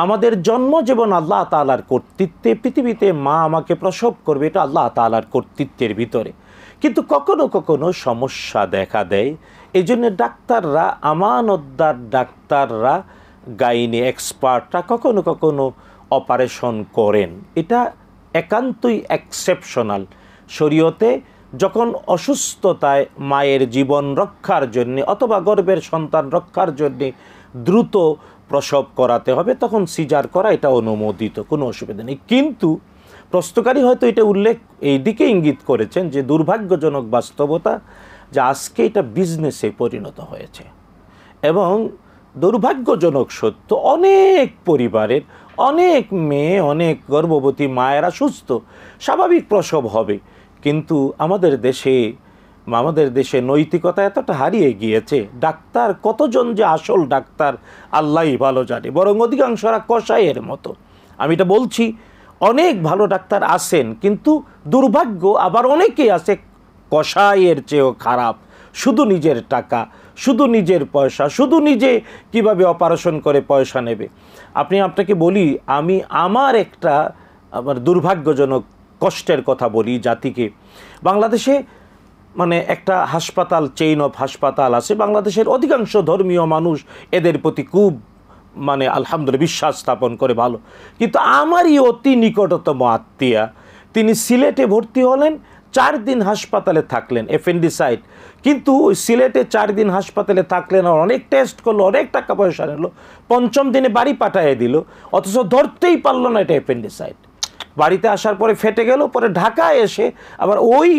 Speaker 2: আমাদের জন্ম জীবন আল্লাহ তালার কর্তৃত্বে পৃথিবীতে মা আমাকে প্রসব করবে এটা আল্লাহ তালার কর্তৃত্বের ভিতরে কিন্তু কখনো কখনো সমস্যা দেখা দেয় এই জন্য ডাক্তাররা আমানতদার ডাক্তাররা গাইনি এক্সপার্টরা কখনো কখনো অপারেশন করেন এটা একান্তই এক্সেপশনাল শরীয়তে যখন অসুস্থতায় মায়ের জীবন রক্ষার জন্যে অথবা গর্বের সন্তান রক্ষার জন্যে দ্রুত প্রসব করাতে হবে তখন সিজার করা এটা অনুমোদিত কোনো অসুবিধা নেই কিন্তু প্রস্তকারী হয়তো এটা উল্লেখ এই দিকে ইঙ্গিত করেছেন যে দুর্ভাগ্যজনক বাস্তবতা যে আজকে এটা বিজনেসে পরিণত হয়েছে এবং দুর্ভাগ্যজনক সত্য অনেক পরিবারের অনেক মেয়ে অনেক গর্ভবতী মায়েরা সুস্থ স্বাভাবিক প্রসব হবে কিন্তু আমাদের দেশে আমাদের দেশে নৈতিকতা এতটা হারিয়ে গিয়েছে ডাক্তার কতজন যে আসল ডাক্তার আল্লাহ ভালো জানে বরং অধিকাংশরা কষায়ের মতো আমি এটা বলছি অনেক ভালো ডাক্তার আসেন কিন্তু দুর্ভাগ্য আবার অনেকেই আছে কষায়ের চেয়েও খারাপ শুধু নিজের টাকা শুধু নিজের পয়সা শুধু নিজে কিভাবে অপারেশন করে পয়সা নেবে আপনি আপনাকে বলি আমি আমার একটা আমার দুর্ভাগ্যজনক কষ্টের কথা বলি জাতিকে বাংলাদেশে মানে একটা হাসপাতাল চেইন অফ হাসপাতাল আছে বাংলাদেশের অধিকাংশ ধর্মীয় মানুষ এদের প্রতি খুব মানে আলহামদুলিল্লাহ বিশ্বাস স্থাপন করে ভালো কিন্তু আমারই অতি নিকটতম আত্মীয়া তিনি সিলেটে ভর্তি হলেন চার দিন হাসপাতালে থাকলেন এফেন্ডিসাইড কিন্তু সিলেটে চার দিন হাসপাতালে থাকলেন আর অনেক টেস্ট করলো অনেক টাকা পয়সা নিল পঞ্চম দিনে বাড়ি পাঠিয়ে দিল অথচ ধরতেই পারলো না এটা এপেন্ডিসাইড বাড়িতে আসার পরে ফেটে গেল পরে ঢাকায় এসে আবার ওই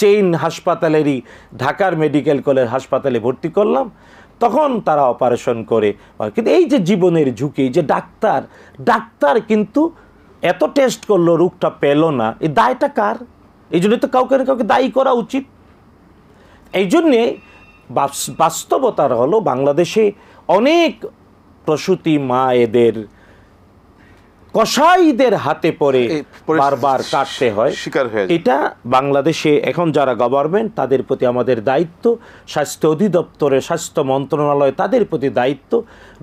Speaker 2: চেইন হাসপাতালেরই ঢাকার মেডিকেল কলেজ হাসপাতালে ভর্তি করলাম তখন তারা অপারেশন করে কিন্তু এই যে জীবনের ঝুঁকি যে ডাক্তার ডাক্তার কিন্তু এত টেস্ট করলো রোগটা পেল না এই দায়টা কার এই জন্যই তো কাউকে না কাউকে দায়ী করা উচিত এই জন্যে বাস্তবতার হলো বাংলাদেশে অনেক প্রসূতি মা এদের কসাইদের হাতে পড়ে বারবার কাটতে হয় শিকার হয়ে এটা বাংলাদেশে এখন যারা গভর্নমেন্ট তাদের প্রতি আমাদের দায়িত্ব স্বাস্থ্য অধিদপ্তরের স্বাস্থ্য মন্ত্রণালয় তাদের প্রতি দায়িত্ব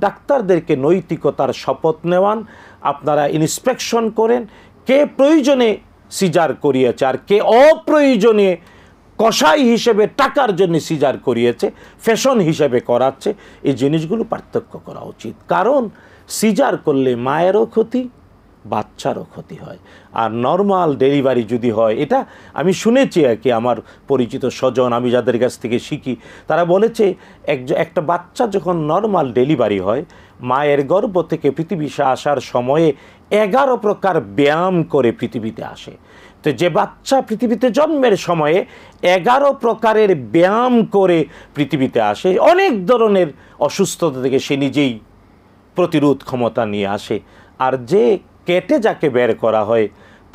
Speaker 2: ডাক্তারদেরকে নৈতিকতার শপথ নেওয়ান আপনারা ইন্সপেকশন করেন কে প্রয়োজনে সিজার করিয়েছে আর কে অপ্রয়োজনে কষাই হিসেবে টাকার জন্য সিজার করিয়েছে ফ্যাশন হিসেবে করাচ্ছে এই জিনিসগুলো পার্থক্য করা উচিত কারণ সিজার করলে মায়েরও ক্ষতি বাচ্চারও ক্ষতি হয় আর নর্মাল ডেলিভারি যদি হয় এটা আমি শুনেছি আর কি আমার পরিচিত স্বজন আমি যাদের কাছ থেকে শিখি তারা বলেছে এক একটা বাচ্চা যখন নর্মাল ডেলিভারি হয় মায়ের গর্ভ থেকে পৃথিবী আসার সময়ে এগারো প্রকার ব্যায়াম করে পৃথিবীতে আসে তো যে বাচ্চা পৃথিবীতে জন্মের সময়ে এগারো প্রকারের ব্যায়াম করে পৃথিবীতে আসে অনেক ধরনের অসুস্থতা থেকে সে নিজেই প্রতিরোধ ক্ষমতা নিয়ে আসে আর যে কেটে যাকে বের করা হয়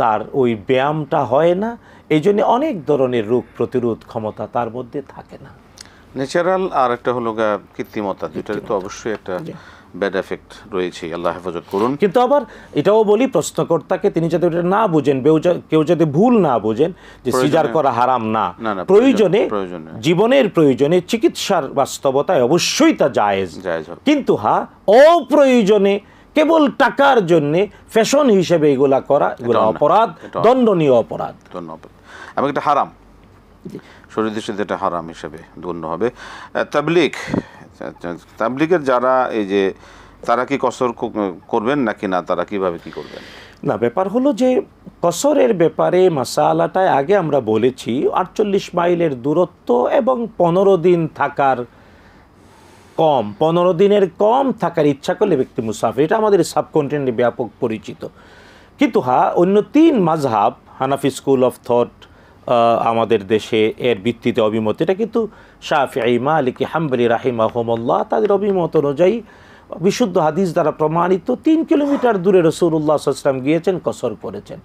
Speaker 2: তার ওই ব্যায়ামটা হয় না এই জন্য অনেক ধরনের রোগ প্রতিরোধ ক্ষমতা তার মধ্যে থাকে না ন্যাচারাল আর একটা হলো কৃত্রিমতা দুইটার তো অবশ্যই একটা ব্যাড এফেক্ট রয়েছে আল্লাহ হেফাজত করুন কিন্তু আবার এটাও বলি প্রশ্নকর্তাকে তিনি যাতে ওটা না বুঝেন কেউ যাতে ভুল না বুঝেন যে সিজার করা হারাম না প্রয়োজনে জীবনের প্রয়োজনে চিকিৎসার বাস্তবতায় অবশ্যই তা জায়েজ কিন্তু হা অপ্রয়োজনে কেবল টাকার জন্য ফ্যাশন হিসেবে এগুলা করা এগুলো অপরাধ দণ্ডনীয় অপরাধ
Speaker 1: এবং এটা হারাম শরীর দৃষ্টিতে এটা হারাম হিসেবে গণ্য হবে তাবলিক তাবলিকের আচ্ছা, আচ্ছা, যারা এই যে তারা কি কসর করবেন নাকি না তারা কিভাবে কি
Speaker 2: করবেন না ব্যাপার হলো যে কসরের ব্যাপারে মাসালাটায় আগে আমরা বলেছি আটচল্লিশ মাইলের দূরত্ব এবং পনেরো দিন থাকার কম পনেরো দিনের কম থাকার ইচ্ছা করলে ব্যক্তি মুসাফির এটা আমাদের সাবকন্টিনেন্টে ব্যাপক পরিচিত কিন্তু হা অন্য তিন মাঝহাব হানাফি স্কুল অফ থট আমাদের দেশে এর ভিত্তিতে অভিমত এটা কিন্তু আলী কি হাম্বলি রাহিমা হোমল্লা তাদের অভিমত অনুযায়ী বিশুদ্ধ হাদিস দ্বারা প্রমাণিত তিন কিলোমিটার দূরে রসুল্লাহ আসলাম গিয়েছেন কসর করেছেন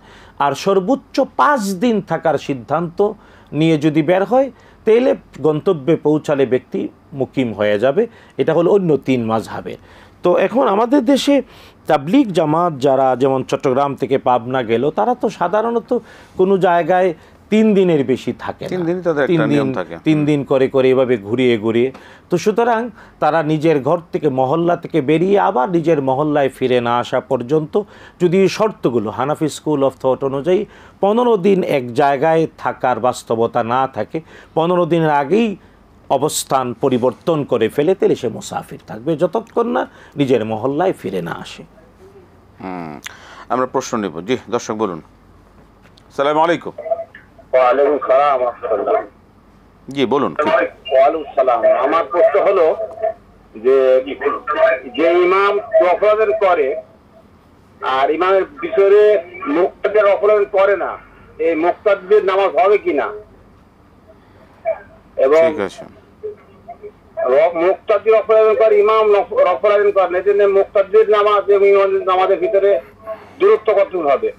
Speaker 2: আর সর্বোচ্চ পাঁচ দিন থাকার সিদ্ধান্ত নিয়ে যদি বের হয় তেলে গন্তব্যে পৌঁছালে ব্যক্তি মুকিম হয়ে যাবে এটা হলো অন্য তিন মাঝহাবের তো এখন আমাদের দেশে তাবলিগ জামাত যারা যেমন চট্টগ্রাম থেকে পাবনা গেল তারা তো সাধারণত কোনো জায়গায় তিন দিনের বেশি থাকে তিন দিন তিন দিন তিন দিন করে করে এভাবে ঘুরিয়ে ঘুরিয়ে তো সুতরাং তারা নিজের ঘর থেকে মহল্লা থেকে বেরিয়ে আবার নিজের মহল্লায় ফিরে না আসা পর্যন্ত যদি শর্তগুলো হানাফি স্কুল অফ থট অনুযায়ী পনেরো দিন এক জায়গায় থাকার বাস্তবতা না থাকে পনেরো দিনের আগেই অবস্থান পরিবর্তন করে ফেলে তেলে সে মুসাফির থাকবে যতক্ষণ না নিজের মহল্লায় ফিরে না আসে
Speaker 1: আমরা প্রশ্ন নেব জি দর্শক বলুন সালাম আলাইকুম জি বলুন
Speaker 5: আমার প্রশ্ন হলো যে যে ইমাম অপরাধের করে আর ইমামের ভিতরে মুক্তাদের অপরাধ করে না এই মুক্তাদের নামাজ হবে কিনা এবং মুক্তাদির অপরাধন করে ইমাম অপরাধন করেন এই জন্য মুক্তাদির নামাজ এবং ইমামের নামাজের ভিতরে দূরত্ব কত হবে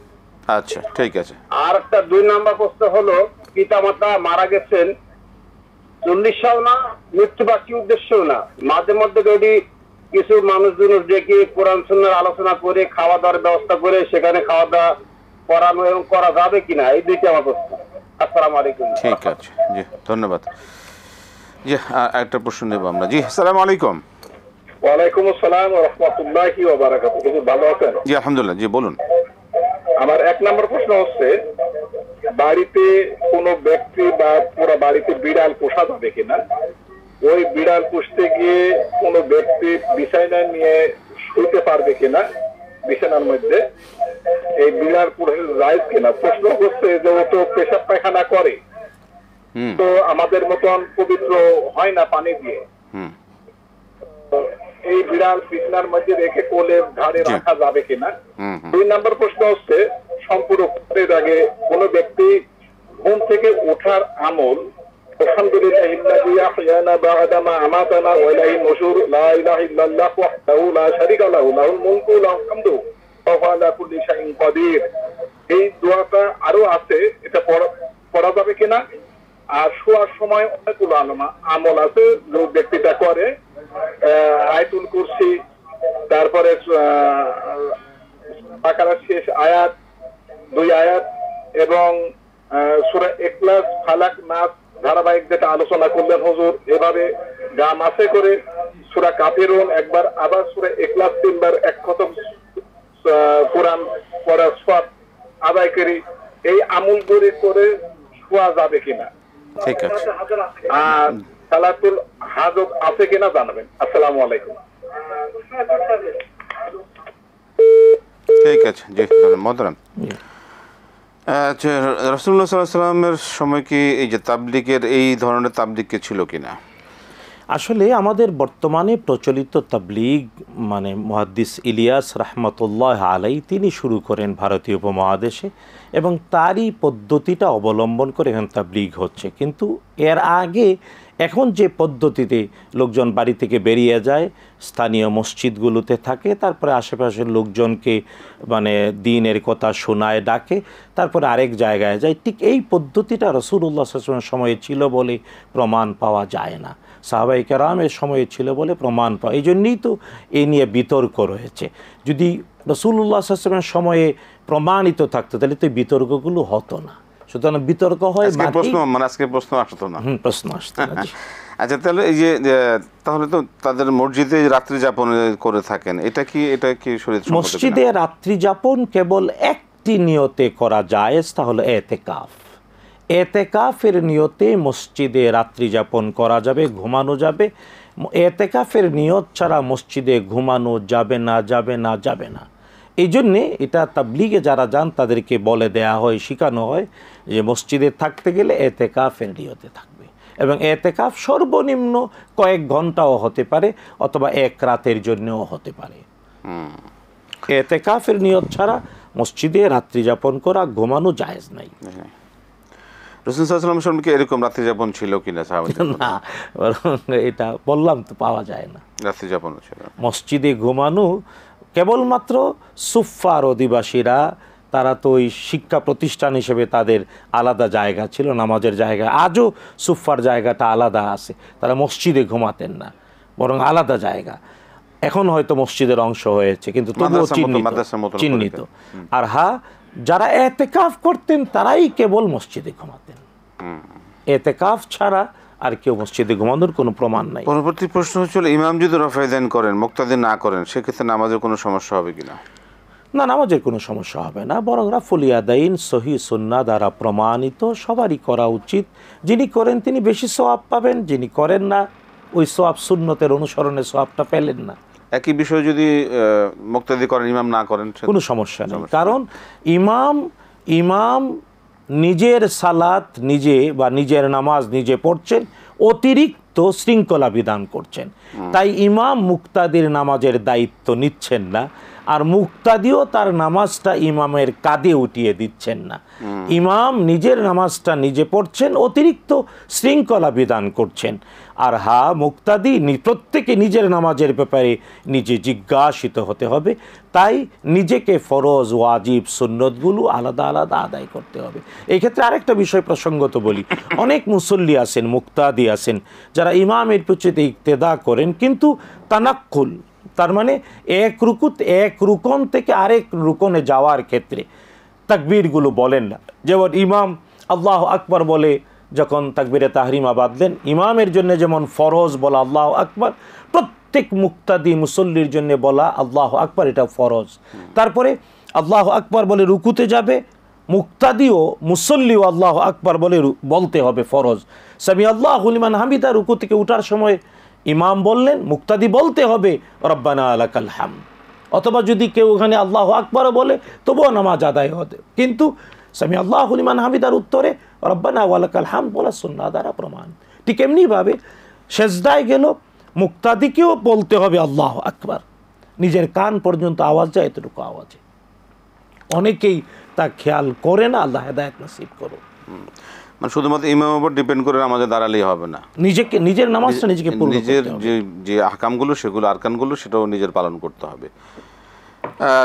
Speaker 1: আচ্ছা ঠিক আছে
Speaker 5: আর একটা দুই নাম্বার প্রশ্ন হলো পিতামাতা মারা গেছেন চল্লিশ সাল না কি উদ্দেশ্য না মাঝে মধ্যে যদি কিছু মানুষজন ডেকে কোরআন সুন্নার আলোচনা করে খাওয়া দাওয়ার ব্যবস্থা করে সেখানে খাওয়া দাওয়া করানো এবং করা যাবে কিনা এই দুইটি আমার প্রশ্ন
Speaker 6: আসসালাম আলাইকুম
Speaker 1: ঠিক আছে জি ধন্যবাদ জি একটা প্রশ্ন নেব আমরা জি আসসালাম আলাইকুম
Speaker 6: ওয়ালাইকুম আসসালাম ওয়া কি ওয়া বারাকাতুহু ভালো আছেন
Speaker 1: জি আলহামদুলিল্লাহ জি বলুন
Speaker 6: আমার এক নম্বর প্রশ্ন হচ্ছে বাড়িতে কোনো ব্যক্তি বা পুরো বাড়িতে বিড়াল পোষা যাবে কিনা ওই বিড়াল পুষতে গিয়ে কোনো ব্যক্তি বিছানা নিয়ে শুইতে পারবে কিনা বিছানার মধ্যে এই বিড়াল পুরে যায় কিনা প্রশ্ন হচ্ছে যে ও তো পেশাব পায়খানা করে তো আমাদের মতন পবিত্র হয় না পানি দিয়ে এই বিড়াল বিছনার মধ্যে রেখে কোলের ঘাড়ে রাখা যাবে কিনা দুই নম্বর প্রশ্ন হচ্ছে সম্পূর্ণের আগে কোন ব্যক্তি ঘুম থেকে ওঠার আমল এই দোয়াটা আরো আছে এটা পড়া যাবে কিনা আর শোয়ার সময় অনেক আমল আছে যে ব্যক্তিটা করে আয়তুল কুরসি তারপরে শেষ আয়াত দুই আয়াত এবং একলাস ফালাক নাচ ধারাবাহিক যেটা আলোচনা করলেন হজুর এভাবে গা মাসে করে সুরা কাফেরুন একবার আবার সুরা একলাস তিনবার এক খতম কোরআন পড়ার সব আদায় করি এই আমুল করে করে শোয়া যাবে কিনা ঠিক আছে আর সালাতুল হাজত আছে কিনা জানাবেন আসসালামু আলাইকুম
Speaker 1: ঠিক আছে জি মদরান আচ্ছা রসুল্লা সাল্লাহ সাল্লামের
Speaker 2: সময় কি এই যে তাবলিকের এই ধরনের তাবলিককে ছিল কিনা আসলে আমাদের বর্তমানে প্রচলিত তাবলিগ মানে মহাদ্দিস ইলিয়াস রহমতুল্লাহ আলাই তিনি শুরু করেন ভারতীয় উপমহাদেশে এবং তারই পদ্ধতিটা অবলম্বন করে এখন তাবলিগ হচ্ছে কিন্তু এর আগে এখন যে পদ্ধতিতে লোকজন বাড়ি থেকে বেরিয়ে যায় স্থানীয় মসজিদগুলোতে থাকে তারপরে আশেপাশের লোকজনকে মানে দিনের কথা শোনায় ডাকে তারপরে আরেক জায়গায় যায় ঠিক এই পদ্ধতিটা রসুল্লাহ আসলামের সময়ে ছিল বলে প্রমাণ পাওয়া যায় না সাহাবাই রামের সময়ে ছিল বলে প্রমাণ পাওয়া এই জন্যেই তো এ নিয়ে বিতর্ক রয়েছে যদি উল্লাহ আসলামের সময়ে প্রমাণিত থাকতো তাহলে তো বিতর্কগুলো হতো না সুতরাং বিতর্ক হয় প্রশ্ন মানে
Speaker 1: আজকে প্রশ্ন আসতো না প্রশ্ন আসতো হ্যাঁ, হ্যাঁ। আচ্ছা।, আচ্ছা তাহলে এই যে তাহলে তো তাদের মসজিদে রাত্রি যাপন করে থাকেন এটা কি এটা কি শরীর মসজিদে
Speaker 2: রাত্রি যাপন কেবল একটি নিয়তে করা যায় তাহলে এতেকাফ এতেকাফের নিয়তে মসজিদে রাত্রি যাপন করা যাবে ঘুমানো যাবে এতেকাফের নিয়ত ছাড়া মসজিদে ঘুমানো যাবে না যাবে না যাবে না এই জন্যে এটা তাবলিগে যারা যান তাদেরকে বলে দেয়া হয় শেখানো হয় যে মসজিদে থাকতে গেলে এতেকাফ রেডিওতে থাকবে এবং এতেকাফ সর্বনিম্ন কয়েক ঘন্টাও হতে পারে অথবা এক রাতের জন্যও হতে পারে এতেকাফের নিয়ত ছাড়া মসজিদে রাত্রি যাপন করা ঘুমানো জায়েজ নাই
Speaker 1: রসুল সম্পর্কে এরকম রাত্রি যাপন ছিল কিনা না এটা বললাম তো পাওয়া যায় না রাত্রি যাপন
Speaker 2: মসজিদে ঘুমানো কেবলমাত্র সুফার অধিবাসীরা তারা তো ওই শিক্ষা প্রতিষ্ঠান হিসেবে তাদের আলাদা জায়গা ছিল নামাজের জায়গা আজও সুফার জায়গাটা আলাদা আছে তারা মসজিদে ঘুমাতেন না বরং আলাদা জায়গা এখন হয়তো মসজিদের অংশ হয়েছে কিন্তু তবুও চিহ্নিত চিহ্নিত আর হা যারা এতেকাফ করতেন তারাই কেবল মসজিদে ঘুমাতেন এতেকাফ ছাড়া আর কেউ মসজিদে ঘুমানোর কোনো প্রমাণ নাই পরবর্তী প্রশ্ন
Speaker 1: হচ্ছিল ইমাম যদি রফায়দান করেন মোক্তাদি না করেন সেক্ষেত্রে নামাজের কোনো সমস্যা হবে কিনা
Speaker 2: না নামাজের কোনো সমস্যা হবে না বরং রাফলিয়াদাইন সহি সন্না দ্বারা প্রমাণিত সবারই করা উচিত যিনি করেন তিনি বেশি সোয়াব পাবেন যিনি করেন না ওই সোয়াব সুন্নতের অনুসরণে সোয়াবটা পেলেন না
Speaker 1: একই বিষয় যদি মুক্তাদি করেন ইমাম না করেন কোনো
Speaker 2: সমস্যা নেই কারণ ইমাম ইমাম নিজের সালাত নিজে বা নিজের নামাজ নিজে পড়ছেন অতিরিক্ত শৃঙ্খলা বিধান করছেন তাই ইমাম মুক্তাদির নামাজের দায়িত্ব নিচ্ছেন না আর মুক্তাদিও তার নামাজটা ইমামের কাঁধে উঠিয়ে দিচ্ছেন না ইমাম নিজের নামাজটা নিজে পড়ছেন অতিরিক্ত শৃঙ্খলা বিধান করছেন আর হা মুক্তাদি প্রত্যেকে নিজের নামাজের ব্যাপারে নিজে জিজ্ঞাসিত হতে হবে তাই নিজেকে ফরজ ওয়াজিব সুন্নতগুলো আলাদা আলাদা আদায় করতে হবে এক্ষেত্রে আরেকটা বিষয় প্রসঙ্গত বলি অনেক মুসল্লি আছেন মুক্তাদি আছেন যারা ইমামের পিছুতে ইক্তেদা করেন কিন্তু তানাক্কুল তার মানে এক রুকুত এক রুকন থেকে আরেক রুকনে যাওয়ার ক্ষেত্রে তাকবীরগুলো বলেন না যেমন ইমাম আল্লাহ আকবর বলে যখন তাকবীরে তাহরিমা বাঁধলেন ইমামের জন্য যেমন ফরজ বলা আল্লাহ আকবর প্রত্যেক প্রত্যেক মুক্তাদি মুসল্লির জন্য বলা আল্লাহ আকবর এটা ফরজ তারপরে আল্লাহ আকবার বলে রুকুতে যাবে মুক্তাদিও মুসল্লিও আল্লাহ আকবর বলে বলতে হবে ফরজ সামি আল্লাহ হুলিমান হামিদা রুকু থেকে উঠার সময় ইমাম বললেন মুক্তাদি বলতে হবে রব্বানা আলাকাল হাম অথবা যদি কেউ ওখানে আল্লাহ আকবর বলে তবুও নামাজ আদায় হতে কিন্তু সামি আল্লাহ হুলিমান হামিদার উত্তরে রব্বানা ওয়ালাকাল হাম বলা সুন্না দ্বারা প্রমাণ ঠিক এমনিভাবে সেজদায় গেল মুক্তাদিকেও বলতে হবে আল্লাহ আকবার নিজের কান পর্যন্ত আওয়াজ যায় এতটুকু আওয়াজে অনেকেই তা খেয়াল করে না আল্লাহ হেদায়ত নসিব করো
Speaker 1: মানে শুধুমাত্র ইমামের উপর ডিপেন্ড করে নামাজে দাঁড়ালেই হবে না নিজেকে নিজের নামাজটা নিজেকে নিজের যে যে আহকামগুলো সেগুলো আরকানগুলো সেটাও নিজের পালন করতে হবে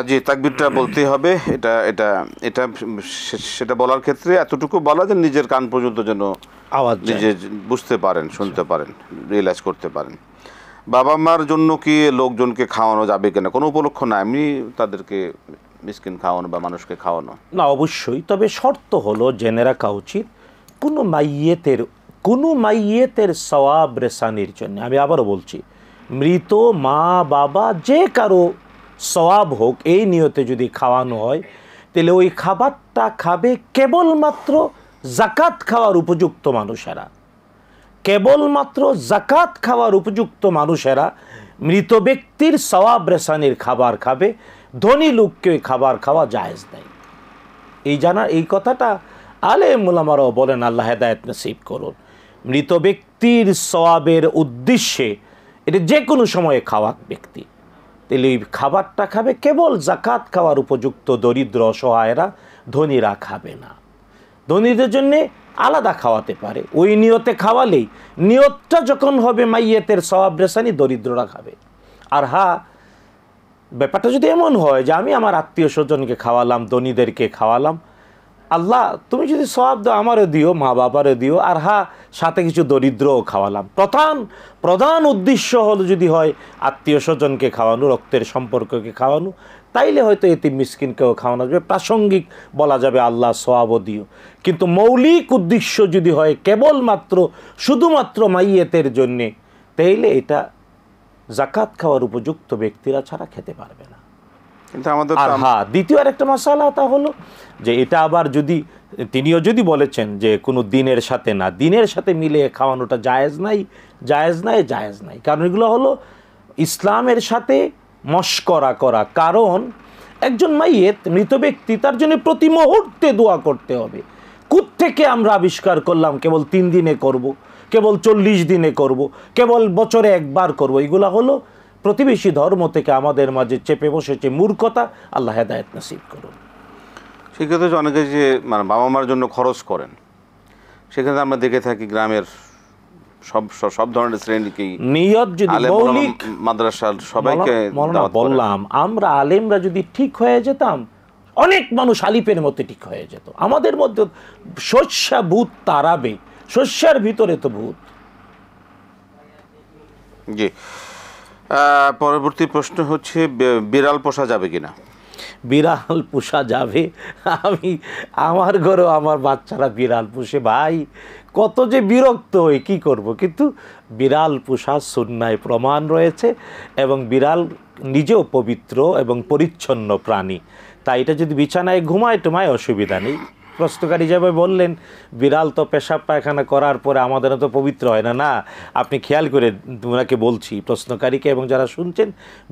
Speaker 1: জি তাকবিরটা বলতেই হবে এটা এটা এটা সেটা বলার ক্ষেত্রে এতটুকু বলা যে নিজের কান পর্যন্ত যেন আওয়াজ নিজে বুঝতে পারেন শুনতে পারেন রিয়েলাইজ করতে পারেন বাবা মার জন্য কি লোকজনকে খাওয়ানো যাবে কিনা কোনো উপলক্ষ না এমনি তাদেরকে
Speaker 2: মিসকিন খাওয়ানো বা মানুষকে খাওয়ানো না অবশ্যই তবে শর্ত হলো জেনে রাখা উচিত কোনো মাইয়েতের কোনো মাইয়েতের সওয়াব রেসানির জন্য আমি আবারও বলছি মৃত মা বাবা যে কারো সওয়াব হোক এই নিয়তে যদি খাওয়ানো হয় তাহলে ওই খাবারটা খাবে কেবলমাত্র জাকাত খাওয়ার উপযুক্ত মানুষেরা কেবলমাত্র জাকাত খাওয়ার উপযুক্ত মানুষেরা মৃত ব্যক্তির সওয়াব রেশানির খাবার খাবে ধনী লোককে খাবার খাওয়া জায়েজ দেয় এই জানা এই কথাটা আলে মোলামারাও বলেন আল্লাহ হেদায়ত নসিব করুন মৃত ব্যক্তির সওয়াবের উদ্দেশ্যে এটা যে কোনো সময়ে খাওয়া ব্যক্তি তাহলে ওই খাবারটা খাবে কেবল জাকাত খাওয়ার উপযুক্ত দরিদ্র অসহায়রা ধনীরা খাবে না ধনীদের জন্যে আলাদা খাওয়াতে পারে ওই নিয়তে খাওয়ালেই নিয়তটা যখন হবে মাইয়েতের সবাব রেসানি দরিদ্ররা খাবে আর হা ব্যাপারটা যদি এমন হয় যে আমি আমার আত্মীয় স্বজনকে খাওয়ালাম ধনীদেরকে খাওয়ালাম আল্লাহ তুমি যদি সব দাও আমারও দিও মা বাবারও দিও আর হা সাথে কিছু দরিদ্রও খাওয়ালাম প্রধান প্রধান উদ্দেশ্য হলো যদি হয় আত্মীয় স্বজনকে খাওয়ানো রক্তের সম্পর্ককে খাওয়ানো তাইলে হয়তো এতে মিসকিনকেও খাওয়ানো যাবে প্রাসঙ্গিক বলা যাবে আল্লাহ সোয়াবও দিও কিন্তু মৌলিক উদ্দেশ্য যদি হয় কেবলমাত্র শুধুমাত্র মাইয়েতের জন্যে তাইলে এটা জাকাত খাওয়ার উপযুক্ত ব্যক্তিরা ছাড়া খেতে পারবে না কিন্তু আমাদের হ্যাঁ দ্বিতীয় একটা মশালা তা হলো যে এটা আবার যদি তিনিও যদি বলেছেন যে কোনো দিনের সাথে না দিনের সাথে মিলে খাওয়ানোটা জায়েজ নাই জায়েজ নাই জায়েজ নাই কারণ এগুলো হলো ইসলামের সাথে মস্করা করা কারণ একজন মাইয়েত মৃত ব্যক্তি তার জন্য প্রতি মুহূর্তে দোয়া করতে হবে থেকে আমরা আবিষ্কার করলাম কেবল তিন দিনে করব। কেবল চল্লিশ দিনে করব। কেবল বছরে একবার করব। এগুলো হলো প্রতিবেশী ধর্ম থেকে আমাদের মাঝে চেপে বসেছে মূর্খতা আল্লাহ হেদায়ত নাসিব করুন
Speaker 1: সেক্ষেত্রে অনেকে যে মানে বাবা মার জন্য খরচ করেন সেক্ষেত্রে আমরা দেখে থাকি গ্রামের সব সব ধরনের শ্রেণীকেই নিয়ত যদি মৌলিক মাদ্রাসার সবাইকে বললাম
Speaker 2: আমরা আলেমরা যদি ঠিক হয়ে যেতাম অনেক মানুষ আলিপের মধ্যে ঠিক হয়ে যেত আমাদের মধ্যে শস্যা ভূত তারাবে শস্যার ভিতরে তো ভূত জি পরবর্তী প্রশ্ন হচ্ছে বিড়াল পোষা যাবে কিনা বিড়াল পোষা যাবে আমি আমার ঘরেও আমার বাচ্চারা বিড়াল পুষে ভাই কত যে বিরক্ত হই কী করব কিন্তু বিড়াল পোষা সুন্নায় প্রমাণ রয়েছে এবং বিড়াল নিজেও পবিত্র এবং পরিচ্ছন্ন প্রাণী তাই এটা যদি বিছানায় ঘুমায় টুমায় অসুবিধা নেই প্রশ্নকারী হিসাবে বললেন বিড়াল তো পেশাব পায়খানা করার পরে আমাদের তো পবিত্র হয় না না আপনি খেয়াল করে ওনাকে বলছি প্রশ্নকারীকে এবং যারা শুনছেন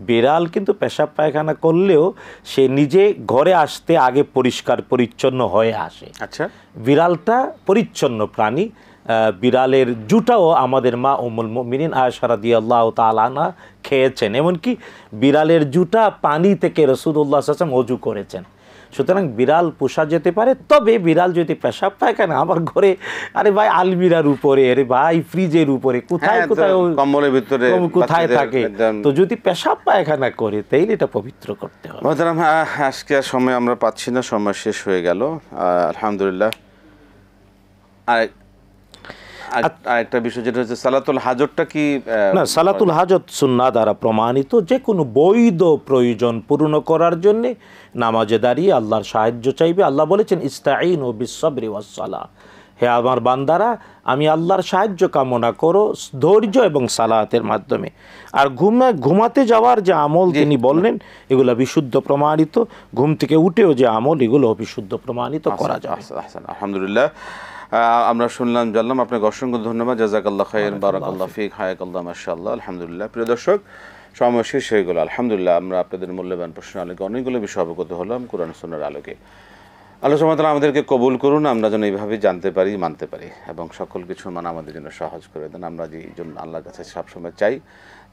Speaker 2: বিড়াল কিন্তু পেশাব পায়খানা করলেও সে নিজে ঘরে আসতে আগে পরিষ্কার পরিচ্ছন্ন হয়ে আসে আচ্ছা বিড়ালটা পরিচ্ছন্ন প্রাণী বিড়ালের জুটাও আমাদের মা উমুল মিনিন আয়সারা আল্লাহ তালানা খেয়েছেন এমনকি বিড়ালের জুটা পানি থেকে রসুদুল্লাহ আসলাম অজু করেছেন সুতরাং বিড়াল পোষা যেতে পারে তবে বিড়াল যদি পেশাব পায়খানা আমার ঘরে আরে ভাই আলমিরার উপরে আরে ভাই ফ্রিজের উপরে কোথায় হ্যাঁ, কোথায় কম্বলের ভিতরে কোথায় থাকে তো যদি পেশাব পায়খানা করে তাইলে এটা পবিত্র করতে হবে মহাতারাম হ্যাঁ, আজকে আর
Speaker 1: সময় আমরা পাচ্ছি না সময় শেষ হয়ে গেল আলহামদুলিল্লাহ আর আরেকটা বিষয় যেটা হচ্ছে সালাতুল হাজতটা কি না সালাতুল
Speaker 2: হাজত সুন্না দ্বারা প্রমাণিত যে কোনো বৈধ প্রয়োজন পূর্ণ করার জন্য নামাজে দাঁড়িয়ে আল্লাহর সাহায্য চাইবে আল্লাহ বলেছেন ইস্তাইন ও ওয়াসালা হে আমার বান্দারা আমি আল্লাহর সাহায্য কামনা করো ধৈর্য এবং সালাতের মাধ্যমে আর ঘুমে ঘুমাতে যাওয়ার যে আমল তিনি বললেন এগুলো বিশুদ্ধ প্রমাণিত ঘুম থেকে উঠেও যে আমল এগুলো বিশুদ্ধ প্রমাণিত করা যায় আলহামদুলিল্লাহ আমরা
Speaker 1: শুনলাম জানলাম আপনাকে অসংখ্য ধন্যবাদ জাজাকাল্লাহ খায়ের বারাকাল্লা ফিক হায়াকাল্লাহ মাসাল্লাহ আলহামদুলিল্লাহ প্রিয় দর্শক সময় শেষ হয়ে গেল আলহামদুলিল্লাহ আমরা আপনাদের মূল্যবান প্রশ্ন আলোকে অনেকগুলো বিষয় অবগত হলাম কোরআন সোনার আলোকে আল্লাহ তালা আমাদেরকে কবুল করুন আমরা যেন এইভাবে জানতে পারি মানতে পারি এবং সকল কিছু মানে আমাদের জন্য সহজ করে দেন আমরা যে জন্য আল্লাহর কাছে সবসময় চাই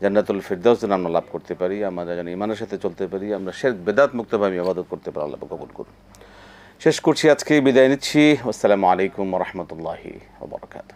Speaker 1: জান্নাতুল ফিরদাস যেন আমরা লাভ করতে পারি আমরা যেন ইমানের সাথে চলতে পারি আমরা শেখ বেদাত মুক্তভাবে আবাদত করতে পারি আল্লাহ কবুল করুন শেষ করছি আজকে বিদায় নিচ্ছি আসসালামু আলাইকুম রহমতুল্লাহি ওবরাকাতু